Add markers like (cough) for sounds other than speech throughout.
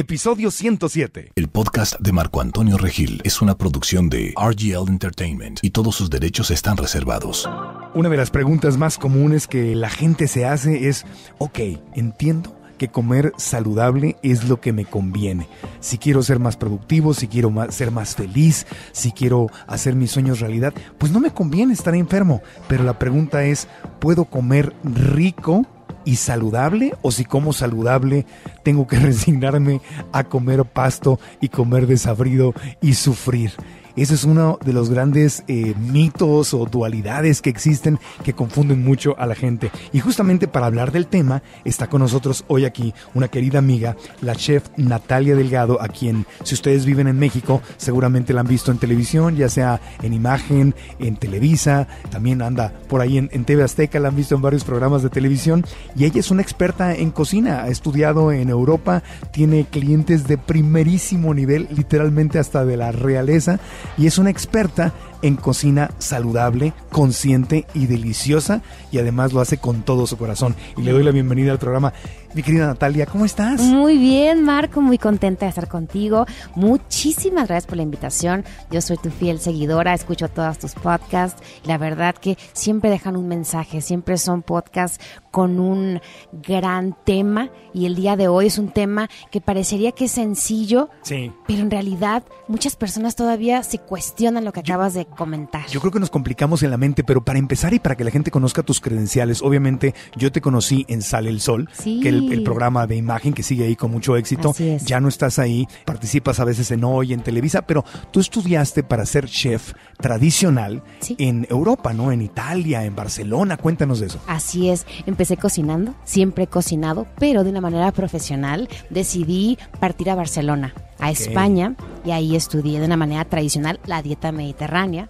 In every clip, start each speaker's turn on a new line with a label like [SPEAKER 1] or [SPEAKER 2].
[SPEAKER 1] episodio 107.
[SPEAKER 2] El podcast de Marco Antonio Regil es una producción de RGL Entertainment y todos sus derechos están reservados.
[SPEAKER 1] Una de las preguntas más comunes que la gente se hace es, ok, entiendo que comer saludable es lo que me conviene. Si quiero ser más productivo, si quiero ser más feliz, si quiero hacer mis sueños realidad, pues no me conviene estar enfermo. Pero la pregunta es, ¿puedo comer rico? y saludable o si como saludable tengo que (laughs) resignarme a comer pasto y comer desabrido y sufrir. Ese es uno de los grandes eh, mitos o dualidades que existen que confunden mucho a la gente. Y justamente para hablar del tema está con nosotros hoy aquí una querida amiga, la chef Natalia Delgado, a quien si ustedes viven en México seguramente la han visto en televisión, ya sea en imagen, en Televisa, también anda por ahí en TV Azteca, la han visto en varios programas de televisión. Y ella es una experta en cocina, ha estudiado en Europa, tiene clientes de primerísimo nivel, literalmente hasta de la realeza y es una experta en cocina saludable, consciente y deliciosa y además lo hace con todo su corazón. Y le doy la bienvenida al programa. Mi querida Natalia, ¿cómo estás?
[SPEAKER 3] Muy bien, Marco, muy contenta de estar contigo. Muchísimas gracias por la invitación. Yo soy tu fiel seguidora, escucho todos tus podcasts. La verdad que siempre dejan un mensaje, siempre son podcasts con un gran tema y el día de hoy es un tema que parecería que es sencillo, pero en realidad muchas personas todavía se cuestionan lo que acabas de
[SPEAKER 1] yo creo que nos complicamos en la mente, pero para empezar y para que la gente conozca tus credenciales, obviamente yo te conocí en Sale el Sol, que el, el, programa de imagen que sigue ahí con mucho éxito. Ya no estás ahí, participas a veces en Hoy, en Televisa, pero tú estudiaste para ser chef tradicional en Europa, ¿no? En Italia, en Barcelona. Cuéntanos de eso.
[SPEAKER 3] Así es. Empecé cocinando, siempre he cocinado, pero de una manera profesional decidí partir a Barcelona a España y ahí estudié de una manera tradicional la dieta mediterránea.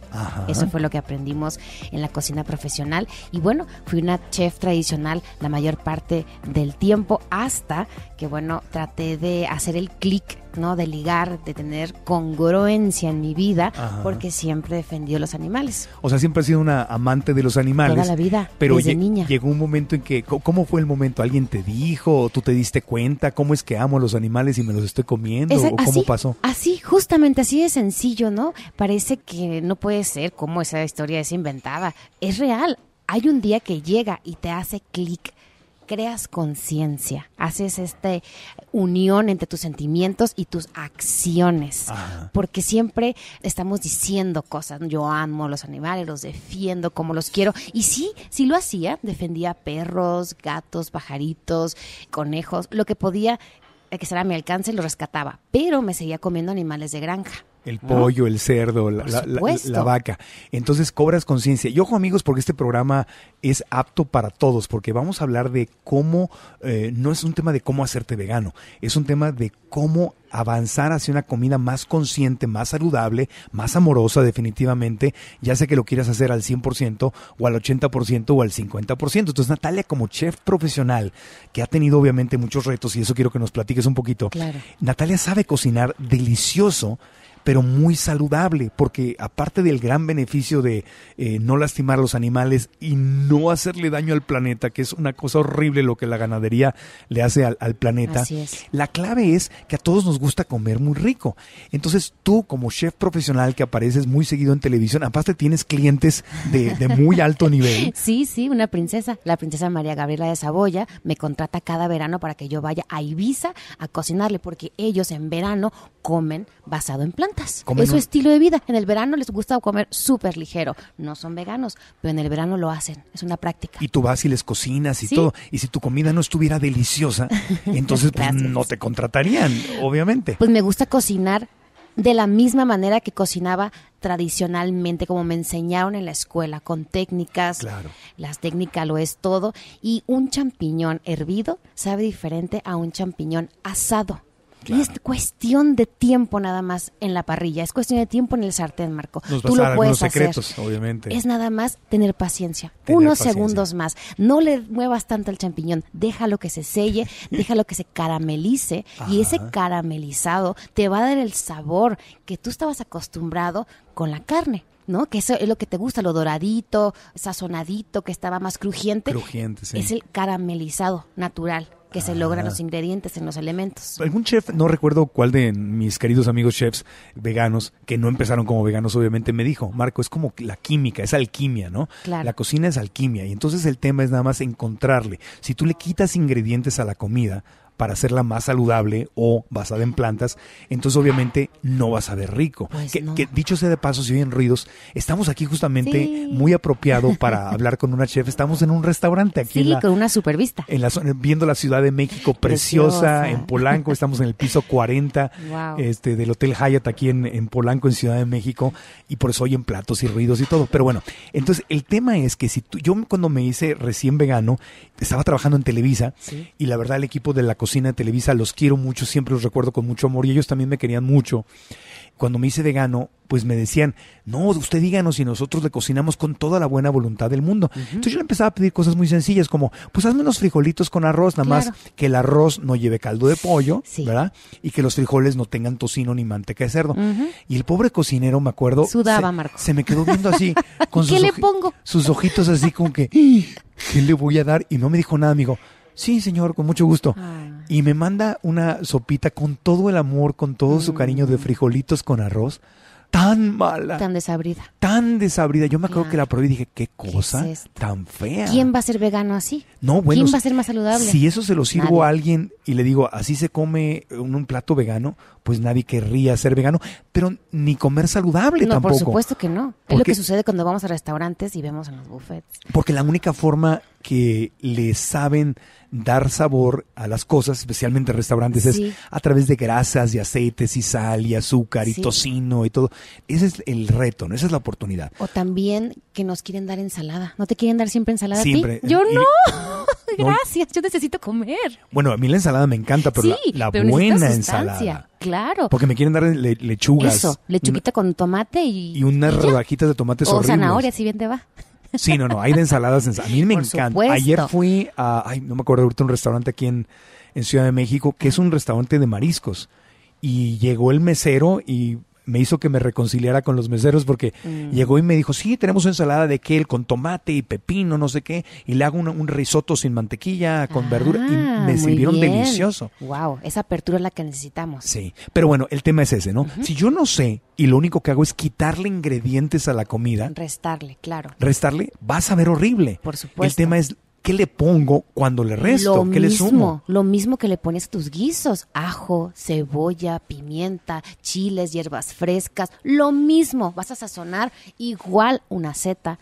[SPEAKER 3] Eso fue lo que aprendimos en la cocina profesional. Y bueno, fui una chef tradicional la mayor parte del tiempo hasta que, bueno, traté de hacer el clic de ligar, de tener congruencia en mi vida, porque siempre defendió los animales.
[SPEAKER 1] O sea, siempre ha sido una amante de los animales. Toda la vida, pero Llegó un momento en que, ¿cómo fue el momento? ¿Alguien te dijo? ¿Tú te diste cuenta? ¿Cómo es que amo a los animales y me los estoy comiendo? cómo pasó?
[SPEAKER 3] Así, justamente así de sencillo, ¿no? Parece que no puede ser como esa historia es inventada. Es real. Hay un día que llega y te hace clic creas conciencia, haces esta unión entre tus sentimientos y tus acciones, porque siempre estamos diciendo cosas, yo amo los animales, los defiendo como los quiero, y sí, sí lo hacía, defendía perros, gatos, pajaritos, conejos, lo que podía eh, que será a mi alcance lo rescataba, pero me seguía comiendo animales de granja. El
[SPEAKER 1] pollo, el cerdo, la, vaca. Entonces cobras conciencia. Y ojo amigos, porque este programa es apto para todos, porque vamos a hablar de cómo, eh, no es un tema de cómo hacerte vegano, es un tema de cómo avanzar hacia una comida más consciente, más saludable, más amorosa definitivamente, ya sea que lo quieras hacer al 100% o al 80% o al 50%. Entonces Natalia, como chef profesional, que ha tenido obviamente muchos retos y eso quiero que nos platiques un poquito, Natalia sabe cocinar delicioso pero muy saludable, porque aparte del gran beneficio de eh, no lastimar a los animales y no hacerle daño al planeta, que es una cosa horrible lo que la ganadería le hace al, planeta, la clave es que a todos nos gusta comer muy rico. Entonces tú como chef profesional que apareces muy seguido en televisión, aparte tienes clientes de, de muy alto (laughs) nivel.
[SPEAKER 3] sí, sí, una princesa, la princesa María Gabriela de Saboya, me contrata cada verano para que yo vaya a Ibiza a cocinarle, porque ellos en verano comen basado en plantas. es su estilo de vida. En el verano les gusta comer súper ligero. No son veganos, pero en el verano lo hacen. Es una práctica.
[SPEAKER 1] Y tú vas y les cocinas y todo. Y si tu comida no estuviera deliciosa, (laughs) entonces pues, no te contratarían, obviamente. Pues
[SPEAKER 3] me gusta cocinar de la misma manera que cocinaba tradicionalmente, como me enseñaron en la escuela, con técnicas. Claro. Las técnicas lo es todo. Y un champiñón hervido sabe diferente a un champiñón asado es cuestión de tiempo nada más en la parrilla, es cuestión de tiempo en el sartén, Marco. Tú lo puedes hacer. secretos, obviamente. Es nada más tener paciencia, unos segundos más. No le muevas tanto al champiñón, déjalo que se selle, (laughs) déjalo que se caramelice y ese caramelizado te va a dar el sabor que tú estabas acostumbrado con la carne. ¿no? Que eso es lo que te gusta, lo doradito, sazonadito, que estaba más crujiente.
[SPEAKER 1] Crujiente, sí. Es el
[SPEAKER 3] caramelizado natural que se logran los ah. ingredientes en los elementos.
[SPEAKER 1] Algún chef, no recuerdo cuál de mis queridos amigos chefs veganos, que no empezaron como veganos, obviamente, me dijo, Marco, es como la química, es alquimia, ¿no? Claro. La cocina es alquimia y entonces el tema es nada más encontrarle. Si tú le quitas ingredientes a la comida, para hacerla más saludable o basada en plantas, entonces obviamente no vas a ver rico. Pues dicho sea de paso, si oyen ruidos, estamos aquí justamente muy apropiado para (laughs) hablar con una chef. Estamos en un restaurante aquí. Sí, en con
[SPEAKER 3] una supervista.
[SPEAKER 1] En la viendo la Ciudad de México preciosa, en Polanco. Estamos en el piso 40 este, del Hotel Hyatt aquí en, Polanco, en Ciudad de México. Y por eso hoy en platos y ruidos y todo. Pero bueno, entonces el tema es que si tú, yo cuando me hice recién vegano, estaba trabajando en Televisa y la verdad el equipo de la cocina de Televisa, los quiero mucho, siempre los recuerdo con mucho amor y ellos también me querían mucho. Cuando me hice vegano, pues me decían, no, usted díganos y nosotros le cocinamos con toda la buena voluntad del mundo. Entonces yo le empezaba a pedir cosas muy sencillas como, pues hazme unos frijolitos con arroz, nada más que el arroz no lleve caldo de pollo, ¿verdad? Y que los frijoles no tengan tocino ni manteca de cerdo. Y el pobre cocinero, me acuerdo, sudaba, se, Se me quedó viendo así, (laughs) con sus, sus ojitos así como que, ¿qué le voy a dar? Y no me dijo nada, amigo sí, señor, con mucho gusto. Y me manda una sopita con todo el amor, con todo su cariño de mm. frijolitos con arroz tan mala. Tan desabrida. Tan desabrida. Yo me acuerdo que la probé y dije, qué cosa tan fea.
[SPEAKER 3] ¿Quién va a ser vegano así?
[SPEAKER 1] No, bueno. ¿Quién va a ser más saludable? Si eso se lo sirvo a alguien y le digo, así se come un, plato vegano, pues nadie querría ser vegano, pero ni comer saludable no, Por supuesto
[SPEAKER 3] que no. es lo que sucede cuando vamos a restaurantes y vemos en los buffets.
[SPEAKER 1] Porque la única forma que le saben dar sabor a las cosas, especialmente restaurantes, es a través de grasas y aceites y sal y azúcar y tocino y todo. Ese es el reto, ¿no? Esa es la oportunidad.
[SPEAKER 3] O también que nos quieren dar ensalada. ¿No te quieren dar siempre ensalada siempre. Yo (laughs) no. Gracias, yo necesito comer.
[SPEAKER 1] Bueno, a mí la ensalada me encanta, pero la, buena ensalada.
[SPEAKER 3] Claro. Porque
[SPEAKER 1] me quieren dar lechugas. Eso, lechuguita
[SPEAKER 3] mm. con tomate y.
[SPEAKER 1] Y unas rodajitas de tomate O zanahoria, si bien te va. Sí, no, no, hay de ensaladas. A mí me encanta. Ayer fui a, ay, no me acuerdo ahorita, un restaurante aquí en, en Ciudad de México, que es un restaurante de mariscos. Y llegó el mesero y me hizo que me reconciliara con los meseros porque mm. llegó y me dijo, sí, tenemos ensalada de Kel con tomate y pepino, no sé qué, y le hago un, risotto sin mantequilla, con ah, verdura, y me sirvieron delicioso.
[SPEAKER 3] Wow, esa apertura es la que necesitamos. Sí,
[SPEAKER 1] pero bueno, el tema es ese, ¿no? Si yo no sé y lo único que hago es quitarle ingredientes a la comida.
[SPEAKER 3] Restarle, claro.
[SPEAKER 1] Restarle, vas a ver horrible. Por supuesto. El tema es ¿qué le pongo cuando le resto? Lo ¿Qué mismo, le sumo?
[SPEAKER 3] Lo mismo que le pones a tus guisos, ajo, cebolla, pimienta, chiles, hierbas frescas, lo mismo, vas a sazonar igual una seta,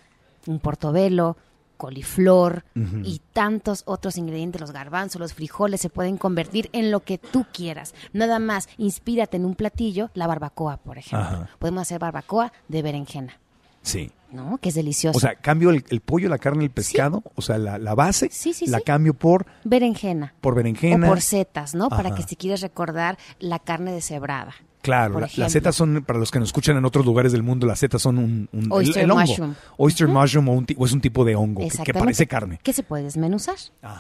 [SPEAKER 3] un portobelo, coliflor y tantos otros ingredientes, los garbanzos, los frijoles, se pueden convertir en lo que tú quieras. Nada más, inspírate en un platillo, la barbacoa, por ejemplo. Podemos hacer barbacoa de berenjena. Sí. ¿No? Que es delicioso. O sea,
[SPEAKER 1] cambio el, pollo, la carne, el pescado, o sea, la, base, la cambio por...
[SPEAKER 3] Berenjena.
[SPEAKER 1] Por berenjena. O por setas,
[SPEAKER 3] ¿no? Para que si quieres recordar la carne deshebrada.
[SPEAKER 1] Claro, las setas son, para los que nos escuchan en otros lugares del mundo, las setas son un, Oyster mushroom. Oyster mushroom o, es un tipo de hongo que, parece carne.
[SPEAKER 3] Que se puede desmenuzar,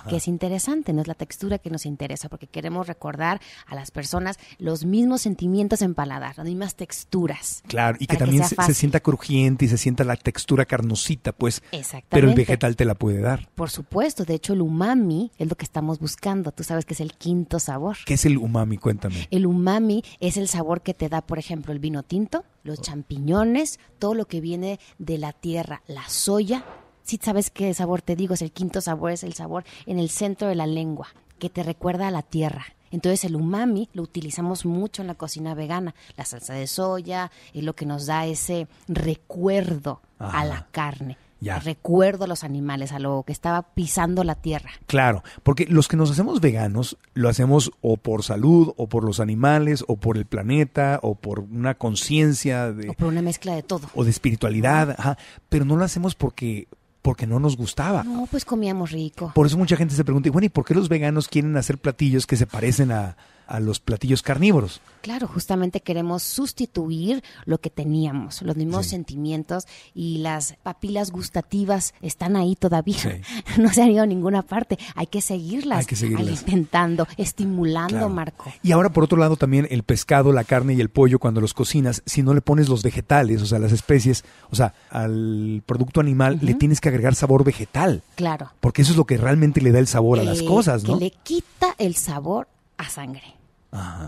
[SPEAKER 3] que es interesante, no es la textura que nos interesa, porque queremos recordar a las personas los mismos sentimientos en paladar, las mismas texturas.
[SPEAKER 1] Claro, y que también se, sienta crujiente y se sienta la textura carnosita, pues.
[SPEAKER 3] Exactamente. Pero el vegetal
[SPEAKER 1] te la puede dar.
[SPEAKER 3] Por supuesto, de hecho el umami es lo que estamos buscando, tú sabes que es el quinto sabor.
[SPEAKER 1] ¿Qué es el umami? Cuéntame.
[SPEAKER 3] El umami es el sabor que te da, por ejemplo, el vino tinto, los ah. champiñones, todo lo que viene de la tierra, la soya. Si sabes qué sabor te digo, es el quinto sabor, es el sabor en el centro de la lengua, que te recuerda a la tierra. Entonces el umami lo utilizamos mucho en la cocina vegana. La salsa de soya es lo que nos da ese recuerdo a la carne recuerdo a los animales, a lo que estaba pisando la tierra.
[SPEAKER 1] Claro, porque los que nos hacemos veganos lo hacemos o por salud, o por los animales, o por el planeta, o por una conciencia de... O
[SPEAKER 3] por una mezcla de todo.
[SPEAKER 1] O de espiritualidad, ajá, pero no lo hacemos porque porque no nos gustaba.
[SPEAKER 3] No, pues comíamos rico. Por
[SPEAKER 1] eso mucha gente se pregunta, bueno, ¿y por qué los veganos quieren hacer platillos que se parecen a, a los platillos carnívoros.
[SPEAKER 3] Claro, justamente queremos sustituir lo que teníamos, los mismos sentimientos y las papilas gustativas están ahí todavía. (laughs) No se han ido a ninguna parte. Hay que seguirlas, Hay que seguirlas. intentando, estimulando, Marco.
[SPEAKER 1] Y ahora, por otro lado, también el pescado, la carne y el pollo, cuando los cocinas, si no le pones los vegetales, o sea, las especies, o sea, al producto animal le tienes que agregar sabor vegetal. Claro. Porque eso es lo que realmente le da el sabor a las eh, cosas, ¿no? Que le
[SPEAKER 3] quita el sabor a sangre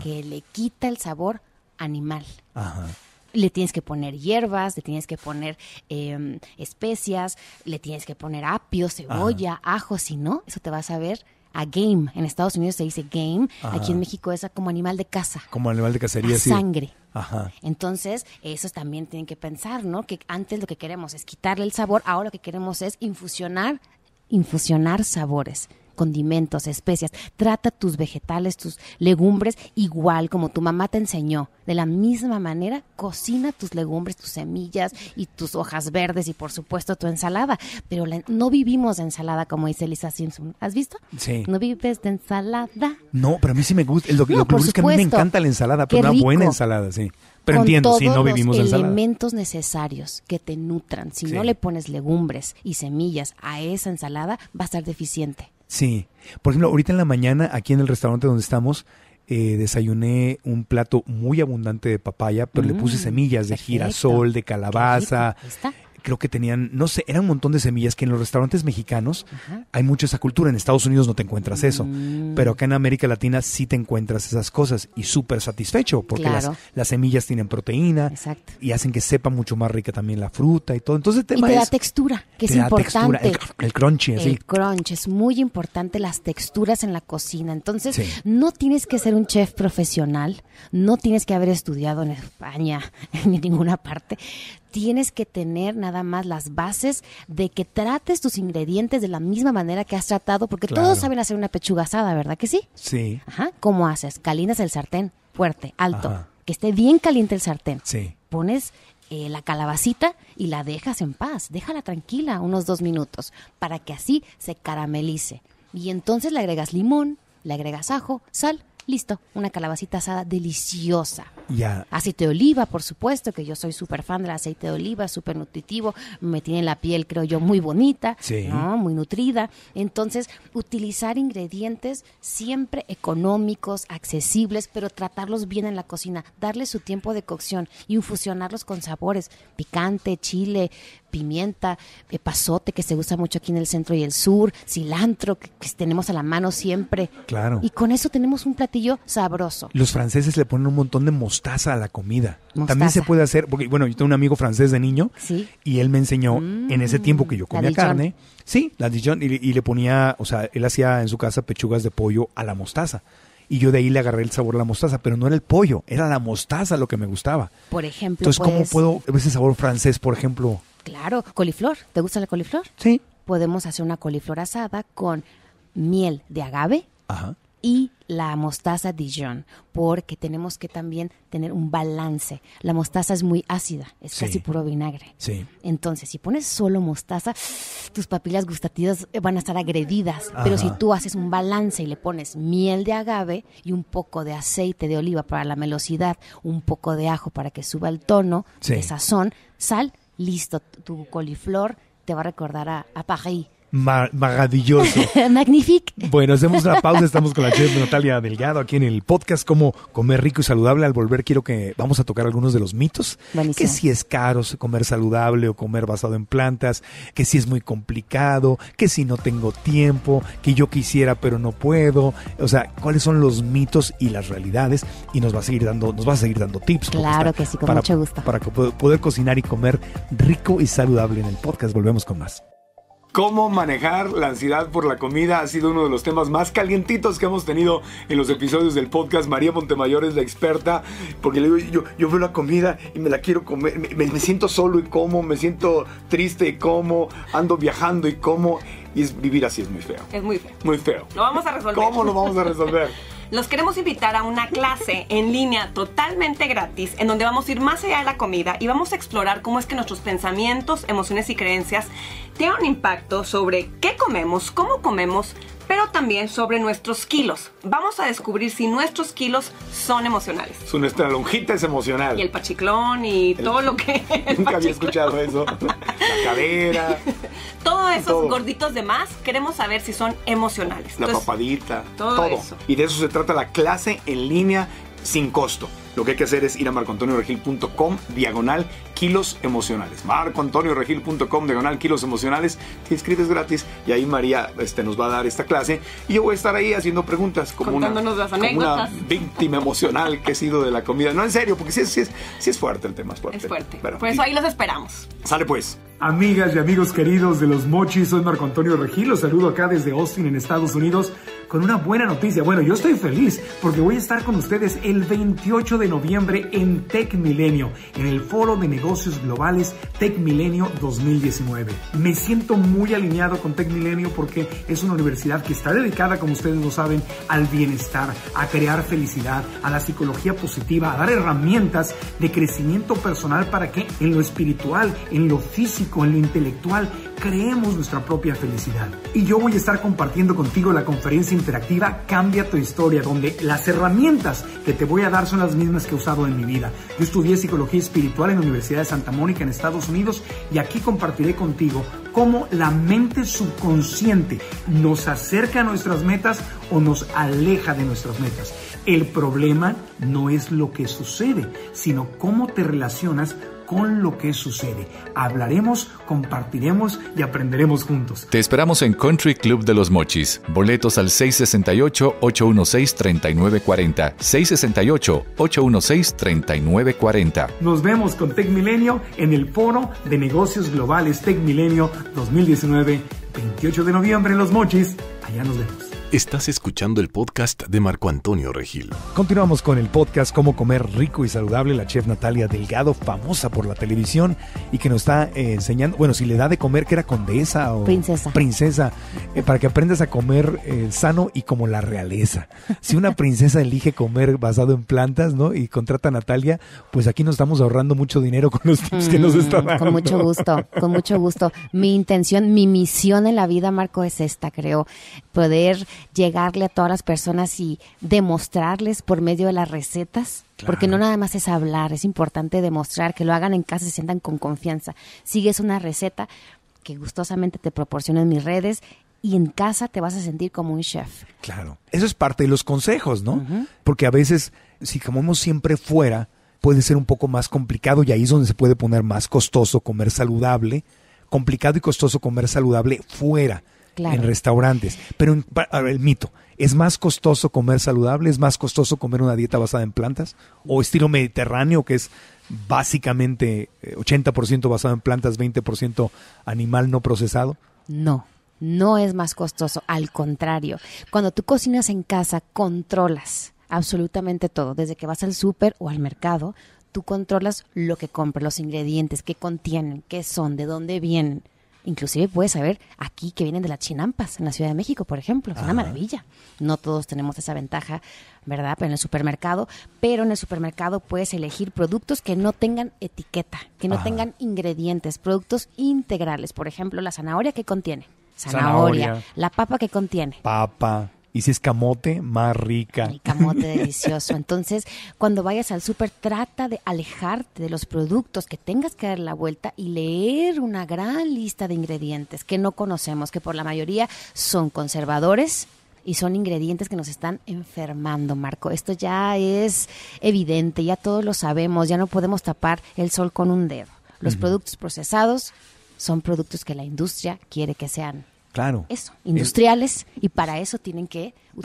[SPEAKER 3] que le quita el sabor animal. Le tienes que poner hierbas, le tienes que poner em, especias, le tienes que poner apio, cebolla, ajo, si no, eso te va a ver a game. En Estados Unidos se dice game, aquí en México es como animal de caza.
[SPEAKER 1] Como animal de cacería, Sangre. Ajá.
[SPEAKER 3] Entonces, esos también tienen que pensar, ¿no? Que antes lo que queremos es quitarle el sabor, ahora lo que queremos es infusionar, infusionar sabores condimentos, especias. Trata tus vegetales, tus legumbres igual como tu mamá te enseñó. De la misma manera, cocina tus legumbres, tus semillas y tus hojas verdes y por supuesto tu ensalada. Pero no vivimos de ensalada como dice Lisa Simpson. ¿Has visto? Sí. No vives de ensalada.
[SPEAKER 1] No, pero a mí sí me gusta. Lo, lo que es que a mí me encanta la ensalada, pero una buena ensalada, sí. Pero entiendo, si no vivimos los elementos
[SPEAKER 3] necesarios que te nutran. Si no le pones legumbres y semillas a esa ensalada, va a estar deficiente.
[SPEAKER 1] Sí. Por ejemplo, ahorita en la mañana, aquí en el restaurante donde estamos, eh, desayuné un plato muy abundante de papaya, pero le puse mm, semillas de girasol, de calabaza, creo que tenían, no sé, eran un montón de semillas que en los restaurantes mexicanos hay mucha esa cultura. En Estados Unidos no te encuentras eso, mm. pero acá en América Latina sí te encuentras esas cosas y súper satisfecho porque las, semillas tienen proteína y hacen que sepa mucho más rica también la fruta y todo. Entonces, el tema te es, da
[SPEAKER 3] textura, que es importante.
[SPEAKER 1] el, crunch, El
[SPEAKER 3] crunch, es muy importante las texturas en la cocina. Entonces, no tienes que ser un chef profesional, no tienes que haber estudiado en España (laughs) ni en ninguna parte tienes que tener nada más las bases de que trates tus ingredientes de la misma manera que has tratado, porque todos saben hacer una pechuga asada, ¿verdad que sí? Sí. Ajá. ¿Cómo haces? Calinas el sartén fuerte, alto, que esté bien caliente el sartén. Sí. Pones eh, la calabacita y la dejas en paz, déjala tranquila unos dos minutos para que así se caramelice. Y entonces le agregas limón, le agregas ajo, sal, listo, una calabacita asada deliciosa. Ya Aceite de oliva, por supuesto, que yo soy súper fan del aceite de oliva, súper nutritivo, me tiene la piel, creo yo, muy bonita, ¿no? muy nutrida. Entonces, utilizar ingredientes siempre económicos, accesibles, pero tratarlos bien en la cocina, darle su tiempo de cocción, y infusionarlos con sabores, picante, chile, pimienta, eh, pasote que se usa mucho aquí en el centro y el sur, cilantro que, tenemos a la mano siempre. Claro. Y con eso tenemos un platillo sabroso. Los
[SPEAKER 1] franceses le ponen un montón de mostaza a la comida. También se puede hacer, porque bueno, yo tengo un amigo francés de niño y él me enseñó mm, en ese tiempo que yo comía carne, sí, la Dijon, y, le ponía, o sea, él hacía en su casa pechugas de pollo a la mostaza. Y yo de ahí le agarré el sabor a la mostaza, pero no era el pollo, era la mostaza lo que me gustaba.
[SPEAKER 3] Por ejemplo. Entonces, ¿cómo pues, puedo
[SPEAKER 1] ese sabor francés, por ejemplo?
[SPEAKER 3] Claro, coliflor. ¿Te gusta la coliflor? Sí. Podemos hacer una coliflor asada con miel de agave, Ajá y la mostaza Dijon, porque tenemos que también tener un balance. La mostaza es muy ácida, es casi puro vinagre. Sí. Entonces, si pones solo mostaza, tus papilas gustativas van a estar agredidas. Pero si tú haces un balance y le pones miel de agave y un poco de aceite de oliva para la melosidad, un poco de ajo para que suba el tono de sazón, sal, listo, tu coliflor te va a recordar a, a París
[SPEAKER 1] maravilloso.
[SPEAKER 3] (laughs) Magnifique.
[SPEAKER 1] Bueno, hacemos una pausa. Estamos con la chef Natalia Delgado aquí en el podcast como comer rico y saludable. Al volver quiero que vamos a tocar algunos de los mitos. Que si es caro comer saludable o comer basado en plantas, que si es muy complicado, que si no tengo tiempo, que yo quisiera pero no puedo. O sea, cuáles son los mitos y las realidades y nos va a seguir dando, nos va a seguir dando tips. Claro que sí, con mucho gusto. Para poder cocinar y comer rico y saludable en el podcast. Volvemos con más. Cómo manejar la ansiedad por la comida ha sido uno de los temas más calientitos que hemos tenido en los episodios del podcast. María Montemayor es la experta, porque le digo, yo, veo la comida y me la quiero comer, me, siento solo y como, me siento triste y como, ando viajando y como, y es, vivir así es muy feo. Es muy feo. Muy feo.
[SPEAKER 4] Lo vamos a resolver. ¿Cómo lo vamos a
[SPEAKER 1] resolver? (laughs)
[SPEAKER 4] los queremos invitar a una clase en línea totalmente gratis en donde vamos a ir más allá de la comida y vamos a explorar cómo es que nuestros pensamientos, emociones y creencias tienen un impacto sobre qué comemos, cómo comemos, pero también sobre nuestros kilos. Vamos a descubrir si nuestros kilos son emocionales.
[SPEAKER 1] nuestra lonjita es emocional. Y
[SPEAKER 4] el pachiclón y todo lo que... (laughs)
[SPEAKER 1] Nunca había escuchado eso. (laughs) La cadera.
[SPEAKER 4] Todos esos gorditos de más queremos saber si son
[SPEAKER 1] emocionales. La papadita. todo. Eso. Y de eso se trata la clase en línea sin costo. Lo que hay que hacer es ir a marcoantonioregil.com diagonal kilos emocionales. marcoantonioregil.com diagonal kilos emocionales. Te inscribes gratis y ahí María este, nos va a dar esta clase. Y yo voy a estar ahí haciendo preguntas como, una, víctima emocional que he sido de la comida. No, en serio, porque sí, es, fuerte el tema. Es fuerte. fuerte. Por eso
[SPEAKER 4] ahí los esperamos.
[SPEAKER 1] Sale pues. Amigas y amigos queridos de los mochis, soy Marco Antonio Regil. Los saludo acá desde Austin, en Estados Unidos con una buena noticia. Bueno, yo estoy feliz porque voy a estar con ustedes el 28 de noviembre en Tech Milenio, en el Foro de Negocios Globales Tech Milenio 2019. Me siento muy alineado con Tech Milenio porque es una universidad que está dedicada, como ustedes lo saben, al bienestar, a crear felicidad, a la psicología positiva, a dar herramientas de crecimiento personal para que en lo espiritual, en lo físico, en lo intelectual, creemos nuestra propia felicidad. Y yo voy a estar compartiendo contigo la conferencia interactiva Cambia tu historia, donde las herramientas que te voy a dar son las mismas que he usado en mi vida. Yo estudié psicología espiritual en la Universidad de Santa Mónica en Estados Unidos y aquí compartiré contigo cómo la mente subconsciente nos acerca a nuestras metas o nos aleja de nuestras metas. El problema no es lo que sucede, sino cómo te relacionas con lo que sucede. Hablaremos, compartiremos y aprenderemos juntos.
[SPEAKER 2] Te esperamos en Country Club de los Mochis. Boletos al 668-816-3940. 668-816-3940.
[SPEAKER 1] Nos vemos con Tech Milenio en el Foro de Negocios Globales Tech Milenio 2019, 28 de noviembre en Los Mochis.
[SPEAKER 2] Allá nos vemos. Estás escuchando el podcast de Marco Antonio Regil.
[SPEAKER 1] Continuamos con el podcast Cómo comer rico y saludable. La chef Natalia Delgado, famosa por la televisión y que nos está eh, enseñando, bueno, si le da de comer que era condesa o princesa, princesa eh, para que aprendas a comer eh, sano y como la realeza. Si una princesa (laughs) elige comer basado en plantas, ¿no? Y contrata a Natalia, pues aquí nos estamos ahorrando mucho dinero con los tips que nos están mm, dando. Con mucho
[SPEAKER 3] gusto, con mucho gusto. Mi intención, mi misión en la vida, Marco, es esta, creo, poder llegarle a todas las personas y demostrarles por medio de las recetas? Porque no nada más es hablar, es importante demostrar que lo hagan en casa, se sientan con confianza. Sigues una receta que gustosamente te proporciono en mis redes y en casa te vas a sentir como un chef.
[SPEAKER 1] Claro, eso es parte de los consejos, ¿no? Porque a veces, si comemos siempre fuera, puede ser un poco más complicado y ahí es donde se puede poner más costoso comer saludable, complicado y costoso comer saludable fuera en restaurantes. Pero en, el mito, ¿es más costoso comer saludable? ¿Es más costoso comer una dieta basada en plantas? ¿O estilo mediterráneo, que es básicamente 80% eh, basado en plantas, 20% animal no procesado?
[SPEAKER 3] No, no es más costoso, al contrario. Cuando tú cocinas en casa, controlas absolutamente todo, desde que vas al súper o al mercado, tú controlas lo que compras, los ingredientes, qué contienen, qué son, de dónde vienen. Inclusive puedes saber aquí que vienen de las chinampas en la Ciudad de México, por ejemplo. Es una maravilla. No todos tenemos esa ventaja, ¿verdad? Pero en el supermercado, pero en el supermercado puedes elegir productos que no tengan etiqueta, que no tengan ingredientes, productos integrales. Por ejemplo, la zanahoria que contiene. zanahoria, la papa que contiene.
[SPEAKER 1] Papa. Y si es camote, más rica. El
[SPEAKER 3] camote delicioso. Entonces, cuando vayas al súper, trata de alejarte de los productos que tengas que dar la vuelta y leer una gran lista de ingredientes que no conocemos, que por la mayoría son conservadores, y son ingredientes que nos están enfermando, Marco. Esto ya es evidente, ya todos lo sabemos, ya no podemos tapar el sol con un dedo. Los productos procesados son productos que la industria quiere que sean Claro. Eso, industriales, y para eso tienen que utilizar,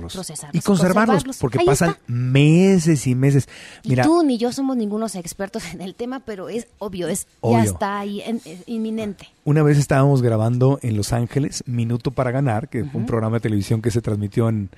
[SPEAKER 3] procesarlos, procesarlos y conservarlos, porque pasan
[SPEAKER 1] meses y meses. Mira, tú
[SPEAKER 3] ni yo somos ningunos expertos (laughs) en el tema, pero es obvio, es ya está ahí inminente.
[SPEAKER 1] Una vez estábamos grabando en Los Ángeles Minuto para Ganar, que fue un programa de televisión que se transmitió en,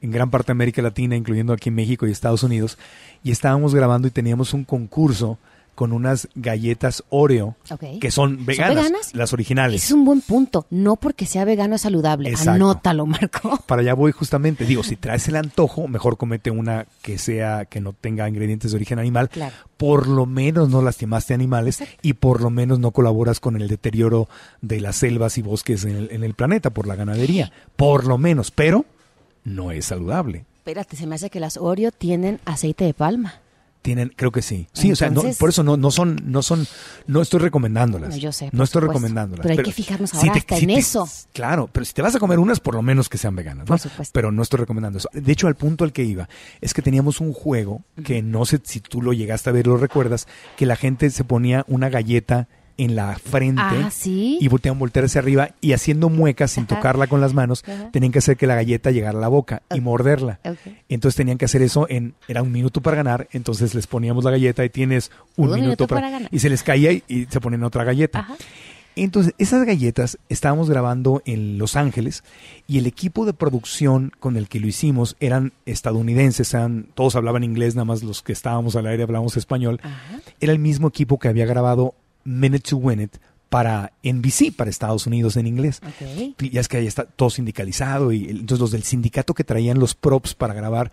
[SPEAKER 1] en gran parte de América Latina, incluyendo aquí en México y Estados Unidos, y estábamos grabando y teníamos un concurso con unas galletas Oreo
[SPEAKER 3] que son veganas,
[SPEAKER 1] las originales. Es un
[SPEAKER 3] buen punto, no porque sea vegano es saludable. Anótalo, Marco.
[SPEAKER 1] (laughs) Para allá voy justamente. Digo, si traes el antojo, mejor comete una que sea que no tenga ingredientes de origen animal. Por lo menos no lastimaste animales y por lo menos no colaboras con el deterioro de las selvas y bosques en el, planeta por la ganadería. Por lo menos, pero no es saludable.
[SPEAKER 3] Espérate, se me hace que las Oreo tienen aceite de palma.
[SPEAKER 1] Tienen, creo que sí. Sí, o sea, por eso no, no son, no son, no estoy recomendándolas. No, yo sé. No estoy recomendándolas. Pero, hay que fijarnos ahora hasta en eso. Claro, pero si te vas a comer unas, por lo menos que sean veganas, ¿no? Por supuesto. Pero no estoy recomendando eso. De hecho, al punto al que iba, es que teníamos un juego que no sé si tú lo llegaste a ver, lo recuerdas, que la gente se ponía una galleta en la frente ah, y voltean voltear hacia arriba y haciendo muecas sin tocarla con las manos, tenían que hacer que la galleta llegara a la boca y morderla. Entonces tenían que hacer eso en, era un minuto para ganar, entonces les poníamos la galleta y tienes un, minuto, para, Y se les caía y, se ponen otra galleta. Entonces, esas galletas estábamos grabando en Los Ángeles y el equipo de producción con el que lo hicimos eran estadounidenses, todos hablaban inglés, nada más los que estábamos al aire hablábamos español. Era el mismo equipo que había grabado Minute to Win It para NBC, para Estados Unidos en inglés. Ya es que ahí está todo sindicalizado y entonces los del sindicato que traían los props para grabar,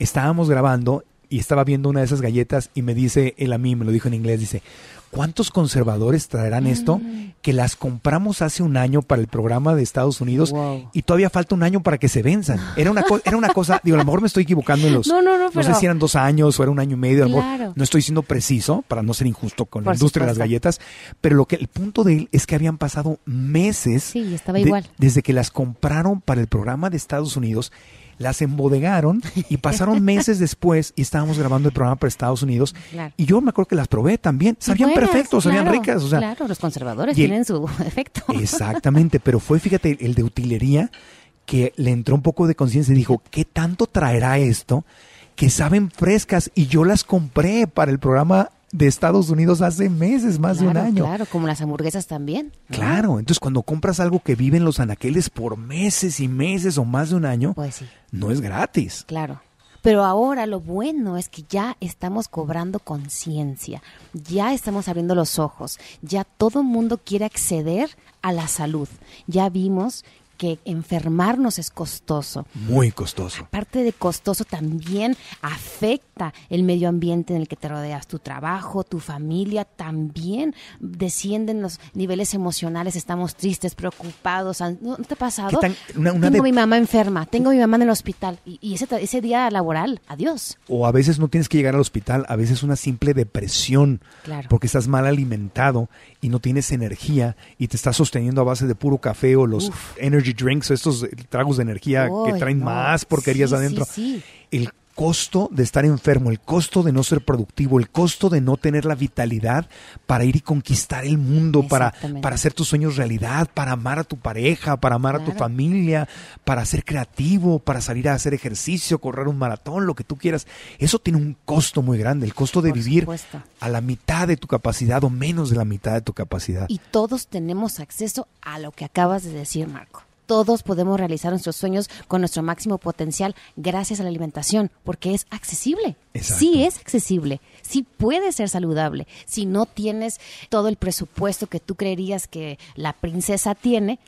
[SPEAKER 1] estábamos grabando y estaba viendo una de esas galletas y me dice él a mí, me lo dijo en inglés, dice, ¿Cuántos conservadores traerán esto mm. que las compramos hace un año para el programa de Estados Unidos y todavía falta un año para que se venzan? Era una, era una cosa, digo, a lo mejor me estoy equivocando en los... No, sé si eran dos años o era un año y medio, no estoy siendo preciso para no ser injusto con la industria de las galletas, pero lo que el punto de él es que habían pasado meses desde que las compraron para el programa de Estados Unidos las embodegaron y pasaron (laughs) meses después y estábamos grabando el programa para Estados Unidos. Y yo me acuerdo que las probé también. Sabían perfectos, serían ricas. O sea, claro,
[SPEAKER 3] los conservadores tienen su (laughs) efecto. Exactamente,
[SPEAKER 1] pero fue, fíjate, el de utilería que le entró un poco de conciencia y dijo, ¿qué tanto traerá esto? Que saben frescas y yo las compré para el programa de Estados Unidos hace meses, más de un año.
[SPEAKER 3] Claro, como las hamburguesas también.
[SPEAKER 1] Claro, entonces cuando compras algo que viven los anaqueles por meses y meses o más de un año, pues no es gratis.
[SPEAKER 3] Claro. Pero ahora lo bueno es que ya estamos cobrando conciencia, ya estamos abriendo los ojos, ya todo mundo quiere acceder a la salud. Ya vimos que enfermarnos es costoso.
[SPEAKER 1] Muy costoso.
[SPEAKER 3] Aparte de costoso, también afecta el medio ambiente en el que te rodeas, tu trabajo, tu familia, también descienden los niveles emocionales, estamos tristes, preocupados. ¿No te ha pasado? tengo mi mamá enferma, tengo mi mamá en el hospital y, ese, día laboral, adiós.
[SPEAKER 1] O a veces no tienes que llegar al hospital, a veces una simple depresión, porque estás mal alimentado y no tienes energía y te estás sosteniendo a base de puro café o los energy drinks, estos tragos de energía que traen más porquerías adentro. El costo de estar enfermo, el costo de no ser productivo, el costo de no tener la vitalidad para ir y conquistar el mundo, para, para hacer tus sueños realidad, para amar a tu pareja, para amar a tu familia, para ser creativo, para salir a hacer ejercicio, correr un maratón, lo que tú quieras. Eso tiene un costo muy grande, el costo de vivir a la mitad de tu capacidad o menos de la mitad de tu capacidad. Y
[SPEAKER 3] todos tenemos acceso a lo que acabas de decir, Marco todos podemos realizar nuestros sueños con nuestro máximo potencial gracias a la alimentación, porque es accesible sí es accesible, sí puede ser saludable. Si no tienes todo el presupuesto que tú creerías que la princesa tiene,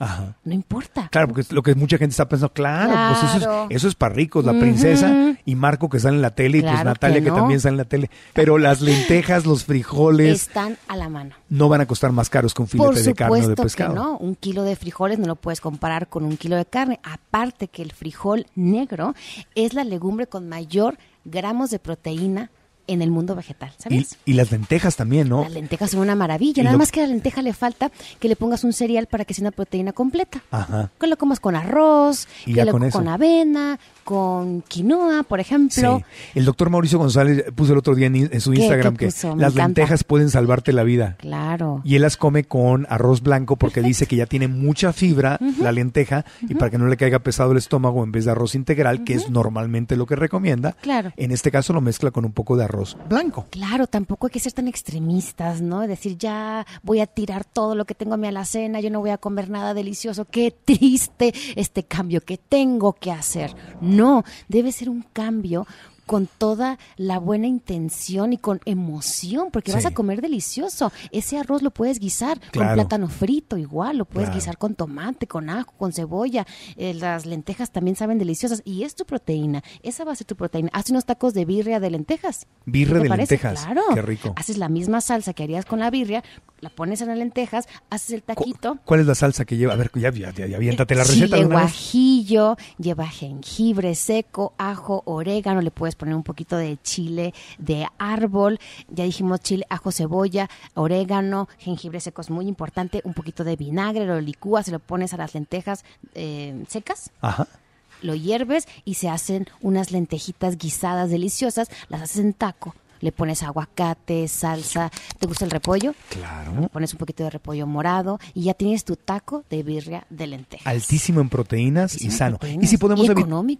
[SPEAKER 3] no importa.
[SPEAKER 1] Claro, porque lo que mucha gente está pensando, claro, pues eso es, para ricos, la princesa y Marco que sale en la tele y pues Natalia que, también sale en la tele. Pero las lentejas, los frijoles...
[SPEAKER 3] Están a la mano.
[SPEAKER 1] No van a costar más caros que un filete de carne o de pescado. Que no,
[SPEAKER 3] un kilo de frijoles no lo puedes comparar con un kilo de carne. Aparte que el frijol negro es la legumbre con mayor gramos de proteína en el mundo vegetal, ¿sabes?
[SPEAKER 1] Y, las lentejas también, ¿no? Las lentejas
[SPEAKER 3] son una maravilla. Nada más que a la lenteja le falta que le pongas un cereal para que sea una proteína completa. Ajá. Que lo comas con arroz, que lo comas con avena, con quinoa, por ejemplo. Sí.
[SPEAKER 1] El doctor Mauricio González puso el otro día en, su Instagram que las lentejas pueden salvarte la vida.
[SPEAKER 3] Claro. Y
[SPEAKER 1] él las come con arroz blanco porque dice que ya tiene mucha fibra la lenteja y para que no le caiga pesado el estómago en vez de arroz integral, que es normalmente lo que recomienda. Claro. En este caso lo mezcla con un poco de arroz blanco.
[SPEAKER 3] Claro, tampoco hay que ser tan extremistas, ¿no? Decir, ya voy a tirar todo lo que tengo a mi alacena, yo no voy a comer nada delicioso. Qué triste este cambio que tengo que hacer. No no, debe ser un cambio con toda la buena intención y con emoción, porque vas a comer delicioso. Ese arroz lo puedes guisar con plátano frito, igual, lo puedes guisar con tomate, con ajo, con cebolla. Eh, las lentejas también saben deliciosas y es tu proteína. Esa va a ser tu proteína. Haz unos tacos de birria de lentejas. Birria de lentejas. Claro. Qué rico. Haces la misma salsa que harías con la birria, la pones en las lentejas, haces el taquito.
[SPEAKER 1] ¿Cuál es la salsa que lleva? A ver, ya, viéntate la receta. Chile
[SPEAKER 3] guajillo, lleva jengibre seco, ajo, orégano, le puedes poner un poquito de chile de árbol, ya dijimos chile, ajo, cebolla, orégano, jengibre seco es muy importante, un poquito de vinagre, lo licúas, se lo pones a las lentejas eh, secas. Ajá lo hierves y se hacen unas lentejitas guisadas deliciosas, las haces en taco, le pones aguacate, salsa. ¿Te gusta el repollo?
[SPEAKER 2] Claro.
[SPEAKER 3] pones un poquito de repollo morado y ya tienes tu taco de birria de lentejas.
[SPEAKER 1] Altísimo en proteínas y sano. Y si podemos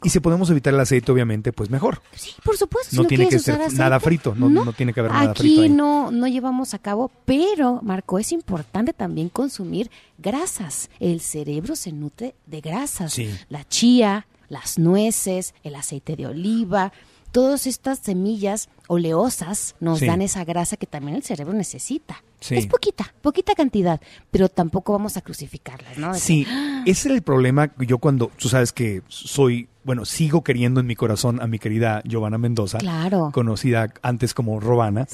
[SPEAKER 1] Y si podemos evitar el aceite, obviamente, pues mejor. Sí,
[SPEAKER 3] por supuesto. No, tiene que ser nada frito,
[SPEAKER 1] no, no, tiene que haber nada frito. Aquí
[SPEAKER 3] no, no llevamos a cabo, pero, Marco, es importante también consumir grasas. El cerebro se nutre de grasas. Sí. La chía, las nueces, el aceite de oliva, todas estas semillas oleosas nos dan esa grasa que también el cerebro necesita. Es poquita, poquita cantidad, pero tampoco vamos a crucificarla ¿no? sí,
[SPEAKER 1] ¡Ah! ese es el problema. Yo cuando, tú sabes que soy, bueno, sigo queriendo en mi corazón a mi querida Giovanna Mendoza, claro. conocida antes como Robana.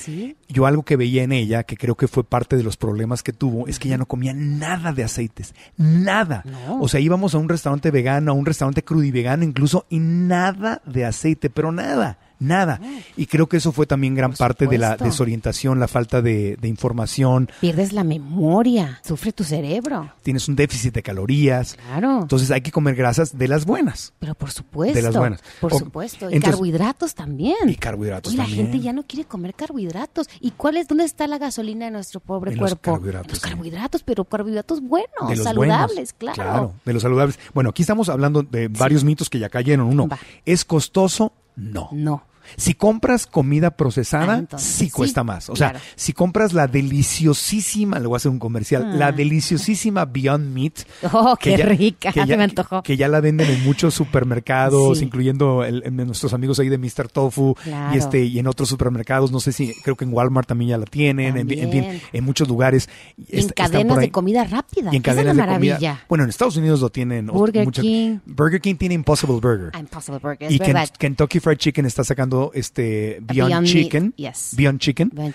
[SPEAKER 1] Yo algo que veía en ella, que creo que fue parte de los problemas que tuvo, es que ella no comía nada de aceites, nada. O sea, íbamos a un restaurante vegano, a un restaurante crudivegano incluso, y nada de aceite, pero nada nada. Y creo que eso fue también gran parte de la desorientación, la falta de, información.
[SPEAKER 3] Pierdes la memoria, sufre tu cerebro.
[SPEAKER 1] Tienes un déficit de calorías. Claro. Entonces hay que comer grasas de las
[SPEAKER 3] buenas. Pero por supuesto. De las buenas. Por supuesto. Y carbohidratos también. Y carbohidratos y la gente ya no quiere comer carbohidratos. ¿Y cuál es, dónde está la gasolina de nuestro pobre cuerpo? Los carbohidratos. carbohidratos, pero carbohidratos buenos, saludables, claro. Claro,
[SPEAKER 1] de los saludables. Bueno, aquí estamos hablando de varios mitos que ya cayeron. Uno, ¿es costoso? No. No. Si compras comida procesada, ah, sí cuesta más. O sea, si compras la deliciosísima, le voy a hacer un comercial, la ah. deliciosísima Beyond Meat. (laughs) Oh, qué rica, que ya, me antojó. Que, ya la venden en muchos supermercados, incluyendo nuestros amigos ahí de Mr. Tofu y este y en otros supermercados, no sé si creo que en Walmart también ya la tienen, en, fin, en muchos lugares. en cadenas de
[SPEAKER 3] comida rápida. en cadenas de comida.
[SPEAKER 1] Bueno, en Estados Unidos lo tienen. Burger King. Burger King tiene Impossible Burger. Ah,
[SPEAKER 3] Impossible Burger. y
[SPEAKER 1] Kentucky Fried Chicken está sacando este Beyond, Chicken. Beyond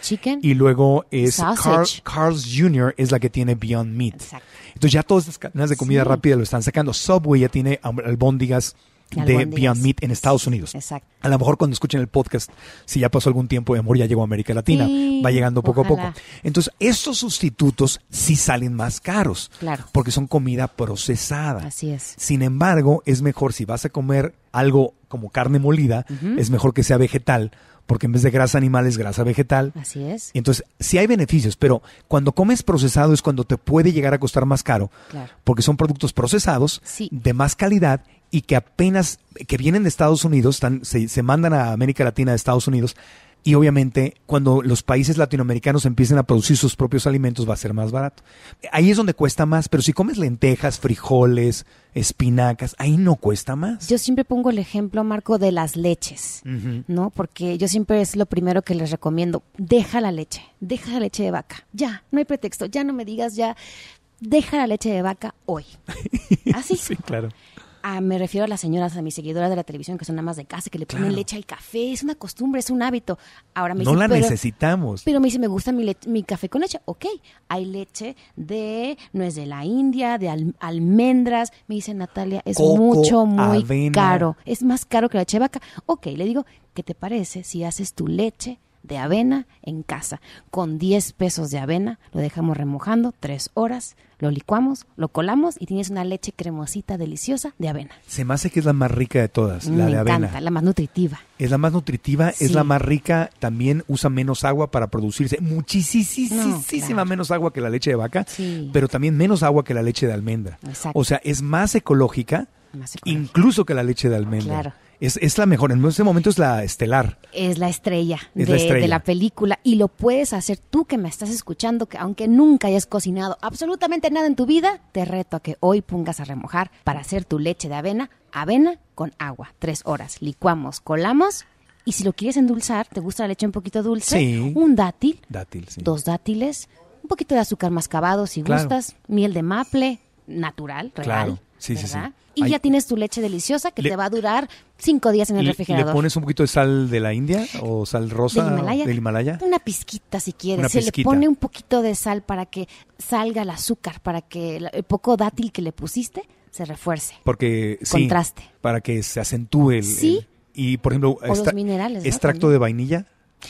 [SPEAKER 1] Chicken. Y luego es Carl's Jr. es la que tiene Beyond Meat. Entonces ya todas estas cadenas de comida rápida lo están sacando. Subway ya tiene albóndigas de Beyond Meat en Estados Unidos. Exacto. A lo mejor cuando escuchen el podcast, si ya pasó algún tiempo de amor, ya llegó a América Latina, va llegando poco a poco. Entonces, estos sustitutos sí salen más caros, claro. porque son comida procesada. Así es. Sin embargo, es mejor si vas a comer algo como carne molida, es mejor que sea vegetal, porque en vez de grasa animal es grasa vegetal. Así es. entonces, sí hay beneficios, pero cuando comes procesado es cuando te puede llegar a costar más caro, claro. porque son productos procesados de más calidad y que apenas, que vienen de Estados Unidos, se, mandan a América Latina de Estados Unidos, y obviamente cuando los países latinoamericanos empiecen a producir sus propios alimentos va a ser más barato. Ahí es donde cuesta más, pero si comes lentejas, frijoles, espinacas, ahí no cuesta
[SPEAKER 3] más. Yo siempre pongo el ejemplo, Marco, de las leches, ¿no? Porque yo siempre es lo primero que les recomiendo, deja la leche, deja la leche de vaca, ya, no hay pretexto, ya no me digas, ya, deja la leche de vaca hoy.
[SPEAKER 1] (laughs) Así. sí, claro
[SPEAKER 3] me refiero a las señoras, a mis seguidoras de la televisión que son nada más de casa, que le ponen leche al café, es una costumbre, es un hábito. Ahora me no la necesitamos. Pero me dice, me gusta mi, mi, café con leche. Ok, hay leche de no es de la India, de almendras. Me dice Natalia, es mucho, muy caro. Es más caro que la leche de vaca. Ok, le digo, ¿qué te parece si haces tu leche de avena en casa. Con 10 pesos de avena lo dejamos remojando 3 horas, lo licuamos, lo colamos y tienes una leche cremosita deliciosa de avena. Se me
[SPEAKER 1] hace que es la más rica de todas, la la
[SPEAKER 3] más nutritiva.
[SPEAKER 1] Es la más nutritiva, es la más rica, también usa menos agua para producirse, muchísima menos agua que la leche de vaca, pero también menos agua que la leche de almendra. O sea, es más ecológica, más ecológica. incluso que la leche de almendra. Claro. Es, es, la mejor, en este momento es la estelar.
[SPEAKER 3] Es la estrella, de, la de, la película y lo puedes hacer tú que me estás escuchando, que aunque nunca hayas cocinado absolutamente nada en tu vida, te reto a que hoy pongas a remojar para hacer tu leche de avena, avena con agua, tres horas, licuamos, colamos y si lo quieres endulzar, te gusta la leche un poquito dulce, sí. un dátil,
[SPEAKER 1] dátil dos
[SPEAKER 3] dátiles, un poquito de azúcar mascabado si gustas, miel de maple, natural, claro.
[SPEAKER 1] sí, sí, sí y ya
[SPEAKER 3] tienes tu leche deliciosa que te va a durar cinco días en el refrigerador. ¿Le pones
[SPEAKER 1] un poquito de sal de la India o sal rosa del Himalaya?
[SPEAKER 3] Una pizquita si quieres. Se le pone un poquito de sal para que salga el azúcar, para que el poco dátil que le pusiste se refuerce.
[SPEAKER 1] Porque contraste. para que se acentúe el, sí. y por ejemplo, extracto de vainilla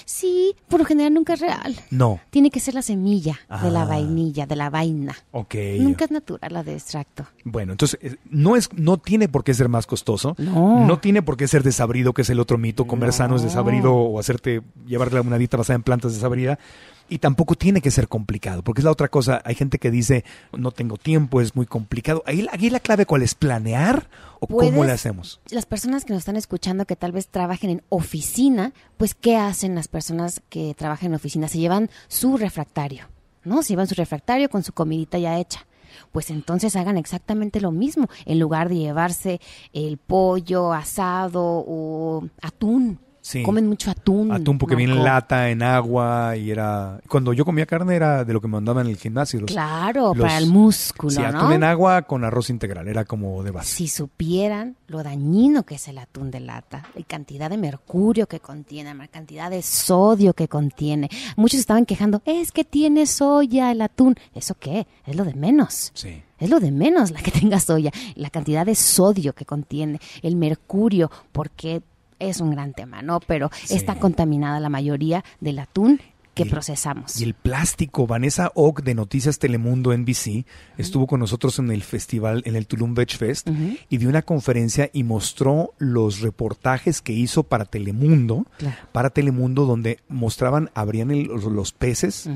[SPEAKER 3] Sí, por lo general nunca es real. No. Tiene que ser la semilla de la ah. vainilla, de la vaina.
[SPEAKER 1] Ok. Nunca
[SPEAKER 3] es natural la de extracto.
[SPEAKER 1] Bueno, entonces eh, no es, no tiene por qué ser más costoso. No. No tiene por qué ser desabrido, que es el otro mito. Comer sano es desabrido o hacerte llevarle la dieta basada en plantas desabrida. Y tampoco tiene que ser complicado, porque es la otra cosa. Hay gente que dice, no tengo tiempo, es muy complicado. Ahí, la clave cuál es, planear o cómo le hacemos.
[SPEAKER 3] Las personas que nos están escuchando que tal vez trabajen en oficina, pues ¿qué hacen las personas que trabajan en oficina? Se llevan su refractario, ¿no? Se llevan su refractario con su comidita ya hecha pues entonces hagan exactamente lo mismo, en lugar de llevarse el pollo asado o atún Comen mucho atún. Atún
[SPEAKER 1] porque viene en lata, en agua y era... Cuando yo comía carne era de lo que me mandaban en el gimnasio.
[SPEAKER 3] claro, para el músculo, Sí, atún en
[SPEAKER 1] agua con arroz integral, era como de base. Si
[SPEAKER 3] supieran lo dañino que es el atún de lata, la cantidad de mercurio que contiene, la cantidad de sodio que contiene. Muchos estaban quejando, es que tiene soya el atún. ¿Eso qué? Es lo de menos. Sí. Es lo de menos la que tenga soya, la cantidad de sodio que contiene, el mercurio, porque es un gran tema, ¿no? Pero está contaminada la mayoría del atún que procesamos. Y
[SPEAKER 1] el plástico, Vanessa Ock de Noticias Telemundo NBC estuvo con nosotros en el festival, en el Tulum Beach Fest, y dio una conferencia y mostró los reportajes que hizo para Telemundo, para Telemundo, donde mostraban, abrían los peces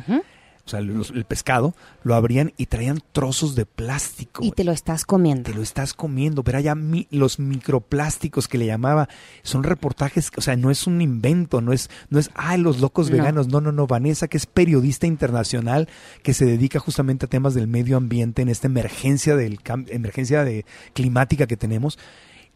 [SPEAKER 1] o sea, el pescado, lo abrían y traían trozos de plástico. Y te lo estás comiendo. Te lo estás comiendo, pero allá los microplásticos que le llamaba, son reportajes, o sea, no es un invento, no es, no es, ah, los locos veganos, no. no, no, Vanessa, que es periodista internacional, que se dedica justamente a temas del medio ambiente en esta emergencia, del, emergencia de, climática que tenemos.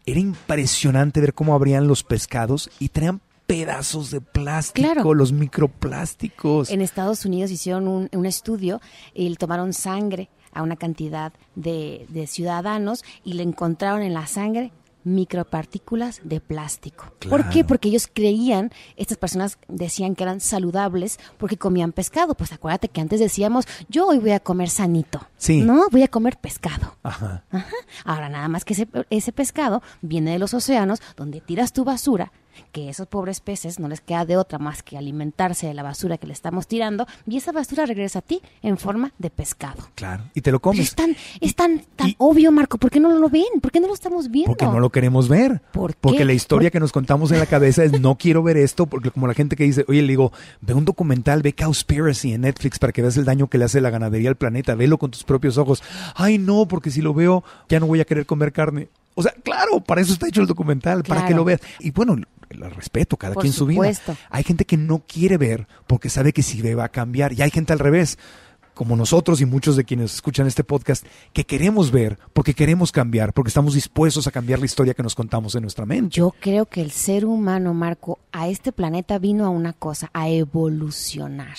[SPEAKER 1] Era impresionante ver cómo abrían los pescados y traían pedazos de plástico, los microplásticos. En
[SPEAKER 3] Estados Unidos hicieron un, estudio y tomaron sangre a una cantidad de, ciudadanos y le encontraron en la sangre micropartículas de plástico. ¿Por qué? Porque ellos creían, estas personas decían que eran saludables porque comían pescado. Pues acuérdate que antes decíamos, yo hoy voy a comer sanito. Sí. No, voy a comer pescado. Ajá. Ajá. Ahora nada más que ese pescado viene de los océanos donde tiras tu basura que esos pobres peces no les queda de otra más que alimentarse de la basura que le estamos tirando y esa basura regresa a ti en forma de pescado.
[SPEAKER 1] Claro, y te lo comes. es tan,
[SPEAKER 3] es tan, tan obvio, Marco, ¿por qué no lo ven? ¿Por qué no lo estamos viendo? Porque no lo
[SPEAKER 1] queremos ver. ¿Por porque la historia que nos contamos en la cabeza es no quiero ver esto, porque como la gente que dice, oye, le digo, ve un documental, ve Cowspiracy en Netflix para que veas el daño que le hace la ganadería al planeta, velo con tus propios ojos. Ay, no, porque si lo veo ya no voy a querer comer carne. O sea, claro, para eso está hecho el documental, para que lo veas. Y bueno, la respeto, cada quien su vida. Hay gente que no quiere ver porque sabe que si ve va a cambiar. Y hay gente al revés como nosotros y muchos de quienes escuchan este podcast, que queremos ver, porque queremos cambiar, porque estamos dispuestos a cambiar la historia que nos contamos en nuestra mente.
[SPEAKER 3] Yo creo que el ser humano, Marco, a este planeta vino a una cosa, a evolucionar,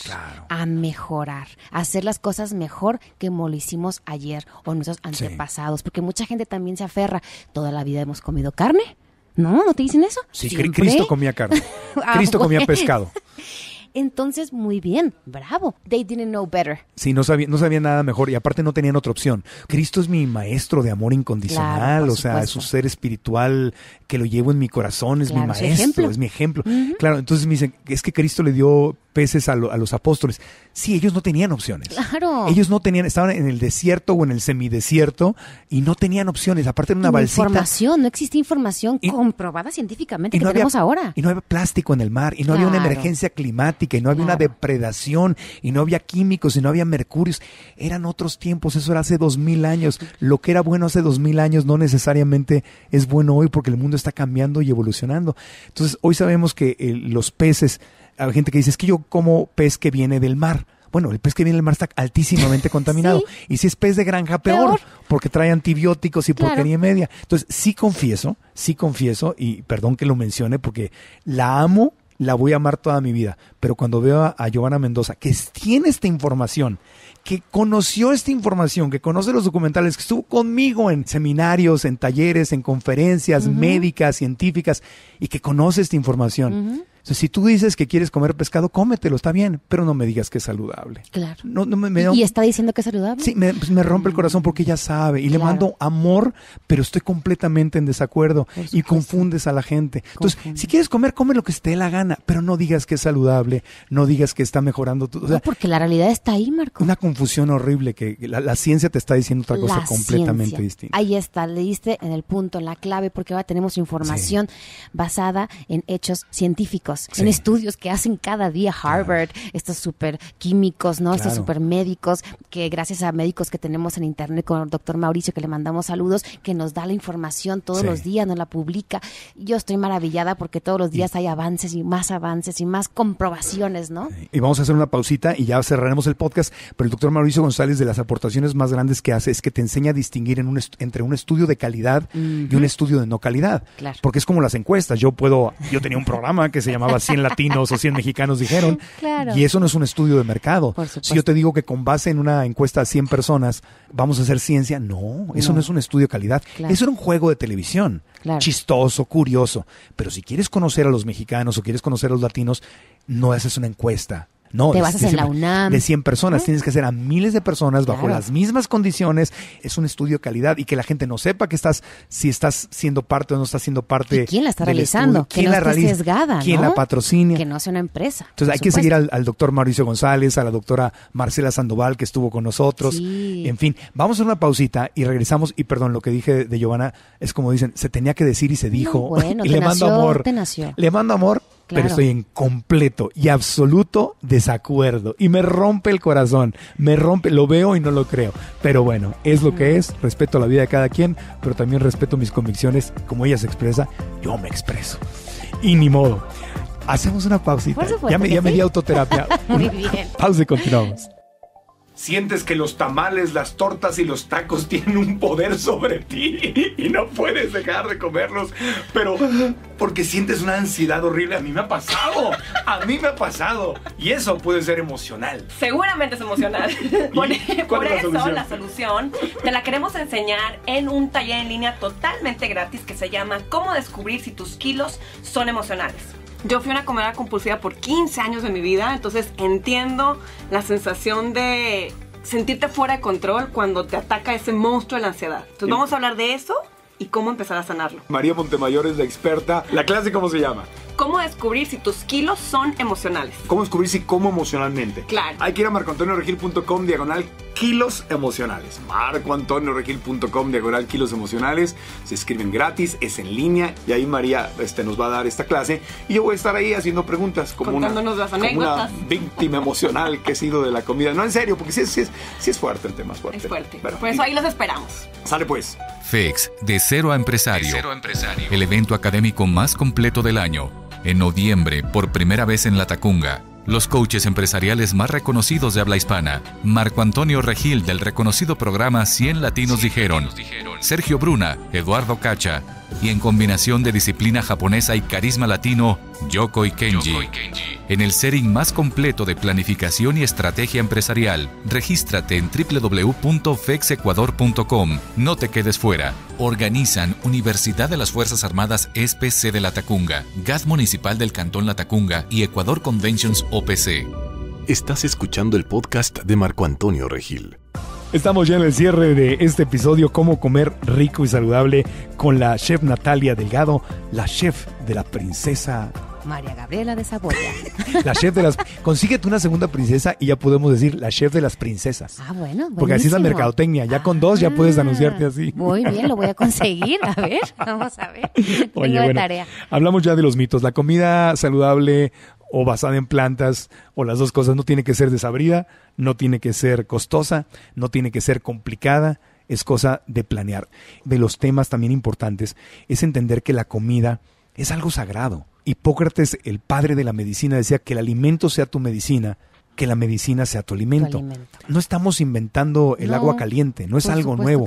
[SPEAKER 3] a mejorar, a hacer las cosas mejor que como lo hicimos ayer o nuestros antepasados, porque mucha gente también se aferra, toda la vida hemos comido carne. No, ¿no te dicen eso? Sí, Cristo comía carne. (laughs) Ah, Cristo comía pescado. (laughs) Entonces, muy bien, bravo. They didn't know better.
[SPEAKER 1] Sí, no sabían no sabía nada mejor y aparte no tenían otra opción. Cristo es mi maestro de amor incondicional, o sea, es su ser espiritual que lo llevo en mi corazón, es mi maestro, es, mi ejemplo. Claro, entonces me dicen, es que Cristo le dio peces a, a los apóstoles. Sí, ellos no tenían opciones.
[SPEAKER 3] Claro. Ellos
[SPEAKER 1] no tenían, estaban en el desierto o en el semidesierto y no tenían opciones. Aparte de una balsita. Información,
[SPEAKER 3] no existe información comprobada científicamente que tenemos ahora.
[SPEAKER 1] Y no había plástico en el mar, y no había una emergencia climática, y no había una depredación, y no había químicos, y no había mercurios. Eran otros tiempos, eso era hace dos mil años. Lo que era bueno hace dos mil años no necesariamente es bueno hoy porque el mundo está cambiando y evolucionando. Entonces, hoy sabemos que eh, los peces hay gente que dice, es que yo como pez que viene del mar. Bueno, el pez que viene del mar está altísimamente (laughs) contaminado. Y si es pez de granja, peor, porque trae antibióticos y porquería media. Entonces, sí confieso, sí confieso, y perdón que lo mencione, porque la amo, la voy a amar toda mi vida. Pero cuando veo a, Giovanna Mendoza, que tiene esta información, que conoció esta información, que conoce los documentales, que estuvo conmigo en seminarios, en talleres, en conferencias médicas, científicas, y que conoce esta información si tú dices que quieres comer pescado, cómetelo, está bien, pero no me digas que es saludable.
[SPEAKER 3] Claro. No, me, ¿Y está diciendo que es saludable? Sí,
[SPEAKER 1] pues, me, rompe el corazón porque ya sabe y le mando amor, pero estoy completamente en desacuerdo y confundes a la gente. Entonces, si quieres comer, come lo que esté la gana, pero no digas que es saludable, no digas que está mejorando tu. no,
[SPEAKER 3] porque la realidad está ahí, Marco.
[SPEAKER 1] Una confusión horrible que la, ciencia te está diciendo otra cosa completamente distinta.
[SPEAKER 3] Ahí está, le diste en el punto, en la clave, porque ahora tenemos información basada en hechos científicos son estudios que hacen cada día Harvard, estos super químicos, ¿no? Estos super médicos, que gracias a médicos que tenemos en internet con el doctor Mauricio, que le mandamos saludos, que nos da la información todos los días, nos la publica. Yo estoy maravillada porque todos los días hay avances y más avances y más comprobaciones, ¿no?
[SPEAKER 1] Y vamos a hacer una pausita y ya cerraremos el podcast, pero el doctor Mauricio González de las aportaciones más grandes que hace es que te enseña a distinguir entre un estudio de calidad y un estudio de no calidad. Porque es como las encuestas. Yo puedo, yo tenía un programa que se llama (laughs) llamaba 100 latinos o 100 mexicanos dijeron. (laughs) Y eso no es un estudio de mercado. Si yo te digo que con base en una encuesta a 100 personas vamos a hacer ciencia, no, eso no, es un estudio de calidad. Eso era un juego de televisión, chistoso, curioso. Pero si quieres conocer a los mexicanos o quieres conocer a los latinos, no haces una encuesta no, te la UNAM. De 100 personas, ah. tienes que hacer a miles de personas bajo las mismas condiciones. Es un estudio de calidad y que la gente no sepa que estás, si estás siendo parte o no estás siendo parte. ¿Y ¿Quién la está realizando? ¿Quién la esté ¿Quién la patrocina? Que
[SPEAKER 3] no sea una empresa. Entonces hay que seguir
[SPEAKER 1] al, doctor Mauricio González, a la doctora Marcela Sandoval que estuvo con nosotros. En fin, vamos a una pausita y regresamos. Y perdón, lo que dije de, Giovanna es como dicen, se tenía que decir y se dijo. (laughs) bueno, te le mando amor. Te Le mando amor pero estoy en completo y absoluto desacuerdo. Y me rompe el corazón, me rompe, lo veo y no lo creo. Pero bueno, es lo que es, respeto la vida de cada quien, pero también respeto mis convicciones, como ella se expresa, yo me expreso. Y ni modo. Hacemos una pausita. ya me, ya me di autoterapia. (laughs) Muy bien. Pausa y continuamos sientes que los tamales, las tortas y los tacos (laughs) tienen un poder sobre ti y no puedes dejar de comerlos, pero porque sientes una ansiedad horrible. A mí me ha pasado, a mí me ha pasado y eso puede ser emocional.
[SPEAKER 4] Seguramente es emocional.
[SPEAKER 1] (laughs) por, eso la
[SPEAKER 4] solución te la queremos enseñar en un taller en línea totalmente gratis que se llama Cómo descubrir si tus kilos son emocionales. Yo fui una comedora compulsiva por 15 años de mi vida, entonces entiendo la sensación de sentirte fuera de control cuando te ataca ese monstruo de la ansiedad. Entonces, vamos a hablar de eso y cómo empezar a sanarlo. María
[SPEAKER 1] Montemayor es la experta. ¿La clase cómo se llama?
[SPEAKER 4] Cómo descubrir si tus kilos son emocionales.
[SPEAKER 1] Cómo descubrir si cómo emocionalmente. Claro. Hay que ir a marcoantonioregil.com diagonal kilos emocionales. marcoantonioregil.com diagonal kilos emocionales. Se escriben gratis, es en línea y ahí María este, nos va a dar esta clase y yo voy a estar ahí haciendo preguntas como, Contándonos una,
[SPEAKER 4] las anécdotas.
[SPEAKER 1] víctima emocional que ha sido de la comida. No, en serio, porque sí, es fuerte el tema, es fuerte. Es fuerte. Por eso
[SPEAKER 4] ahí los esperamos.
[SPEAKER 1] Sale pues
[SPEAKER 2] de Cero a Empresario, el evento académico más completo del año. En noviembre, por primera vez en La Tacunga, los coaches empresariales más reconocidos de habla hispana, Marco Antonio Regil del reconocido programa 100 Latinos dijeron, Sergio Bruna, Eduardo Cacha, y en combinación de disciplina japonesa y carisma latino, Yoko y Kenji. En el setting más completo de planificación y estrategia empresarial, regístrate en www.fexecuador.com. No te quedes fuera. Organizan Universidad de las Fuerzas Armadas e SPC de la Tacunga, Municipal del Cantón Latacunga y Ecuador Conventions OPC. Estás escuchando el podcast de Marco Antonio Regil.
[SPEAKER 1] Estamos ya en el cierre de este episodio, cómo comer rico y saludable con la chef Natalia Delgado, la chef de la princesa
[SPEAKER 3] María Gabriela de Saboya.
[SPEAKER 1] la chef de las. Consíguete una segunda princesa y ya podemos decir la chef de las princesas. Ah,
[SPEAKER 3] bueno. Porque así es la mercadotecnia.
[SPEAKER 1] Ya con dos ya puedes anunciarte así.
[SPEAKER 3] Muy bien, lo voy a conseguir. A ver, vamos a ver. (laughs) tarea.
[SPEAKER 1] Hablamos ya de los mitos. La comida saludable o basada en plantas o las dos cosas. No tiene que ser desabrida, no tiene que ser costosa, no tiene que ser complicada. Es cosa de planear. De los temas también importantes es entender que la comida es algo sagrado. Hipócrates, el padre de la medicina, decía que el alimento sea tu medicina que la medicina sea tu alimento. No estamos inventando el agua caliente, no es algo nuevo.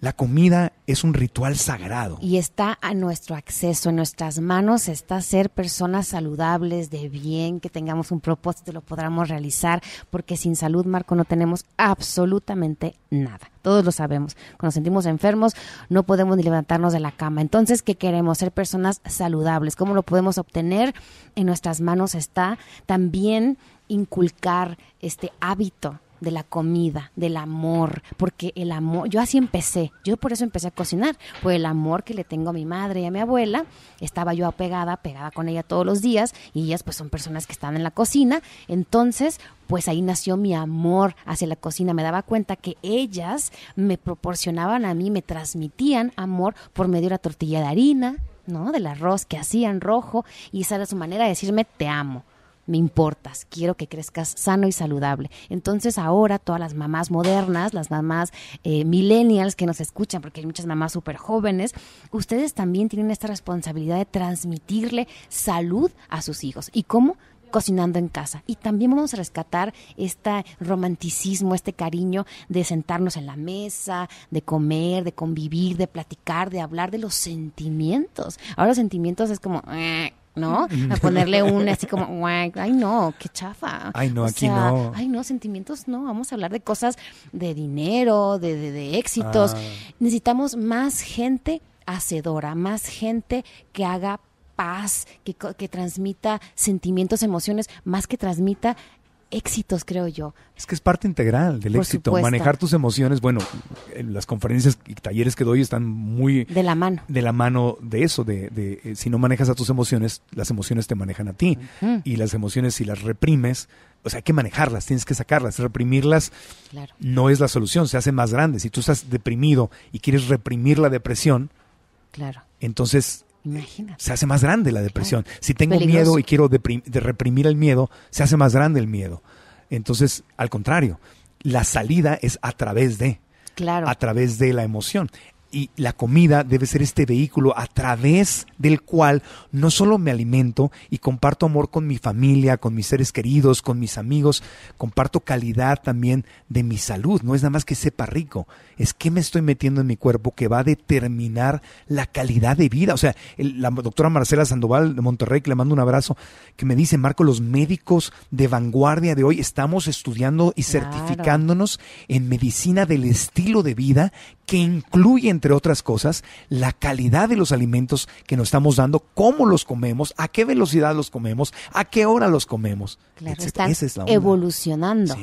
[SPEAKER 1] La comida es un ritual sagrado.
[SPEAKER 3] Y está a nuestro acceso, en nuestras manos está ser personas saludables, de bien, que tengamos un propósito, lo podamos realizar, porque sin salud, Marco, no tenemos absolutamente nada. Todos lo sabemos. Cuando nos sentimos enfermos, no podemos ni levantarnos de la cama. Entonces, ¿qué queremos? Ser personas saludables. ¿Cómo lo podemos obtener? En nuestras manos está también inculcar este hábito de la comida, del amor, porque el amor, yo así empecé, yo por eso empecé a cocinar, pues el amor que le tengo a mi madre y a mi abuela, estaba yo apegada, pegada con ella todos los días, y ellas pues son personas que están en la cocina, entonces pues ahí nació mi amor hacia la cocina, me daba cuenta que ellas me proporcionaban a mí, me transmitían amor por medio de la tortilla de harina, ¿no? Del arroz que hacían rojo, y esa era su manera de decirme te amo me importas, quiero que crezcas sano y saludable. Entonces ahora todas las mamás modernas, las mamás eh, millennials que nos escuchan, porque hay muchas mamás súper jóvenes, ustedes también tienen esta responsabilidad de transmitirle salud a sus hijos. ¿Y cómo? cocinando en casa. Y también vamos a rescatar este romanticismo, este cariño de sentarnos en la mesa, de comer, de convivir, de platicar, de hablar de los sentimientos. Ahora los sentimientos es como, eh, ¿no? A ponerle un así como, ay no, qué chafa. Ay no, aquí no. Ay no, sentimientos no, vamos a hablar de cosas de dinero, de, éxitos. Ah. Necesitamos más gente hacedora, más gente que haga paz, que, que transmita sentimientos, emociones, más que transmita éxitos, creo yo.
[SPEAKER 1] Es que es parte integral del éxito, manejar tus emociones. Bueno, eh, las conferencias y talleres que doy están muy... De la mano. De la mano de eso, de, eh, si no manejas a tus emociones, las emociones te manejan a ti. Y las emociones, si las reprimes, o sea, hay que manejarlas, tienes que sacarlas, reprimirlas no es la solución, se hace más grande. Si tú estás deprimido y quieres reprimir la depresión, claro. entonces
[SPEAKER 3] Imagínate. Se hace
[SPEAKER 1] más grande la depresión. Si tengo miedo y quiero reprimir el miedo, se hace más grande el miedo. Entonces, al contrario, la salida es a través de. A través de la emoción y la comida debe ser este vehículo a través del cual no solo me alimento y comparto amor con mi familia, con mis seres queridos, con mis amigos, comparto calidad también de mi salud. No es nada más que sepa rico, es que me estoy metiendo en mi cuerpo que va a determinar la calidad de vida. O sea, la doctora Marcela Sandoval de Monterrey, que le mando un abrazo, que me dice, Marco, los médicos de vanguardia de hoy estamos estudiando y certificándonos en medicina del estilo de vida que incluye, entre otras cosas, la calidad de los alimentos que nos estamos dando, cómo los comemos, a qué velocidad los comemos, a qué hora los comemos.
[SPEAKER 3] Claro, evolucionando.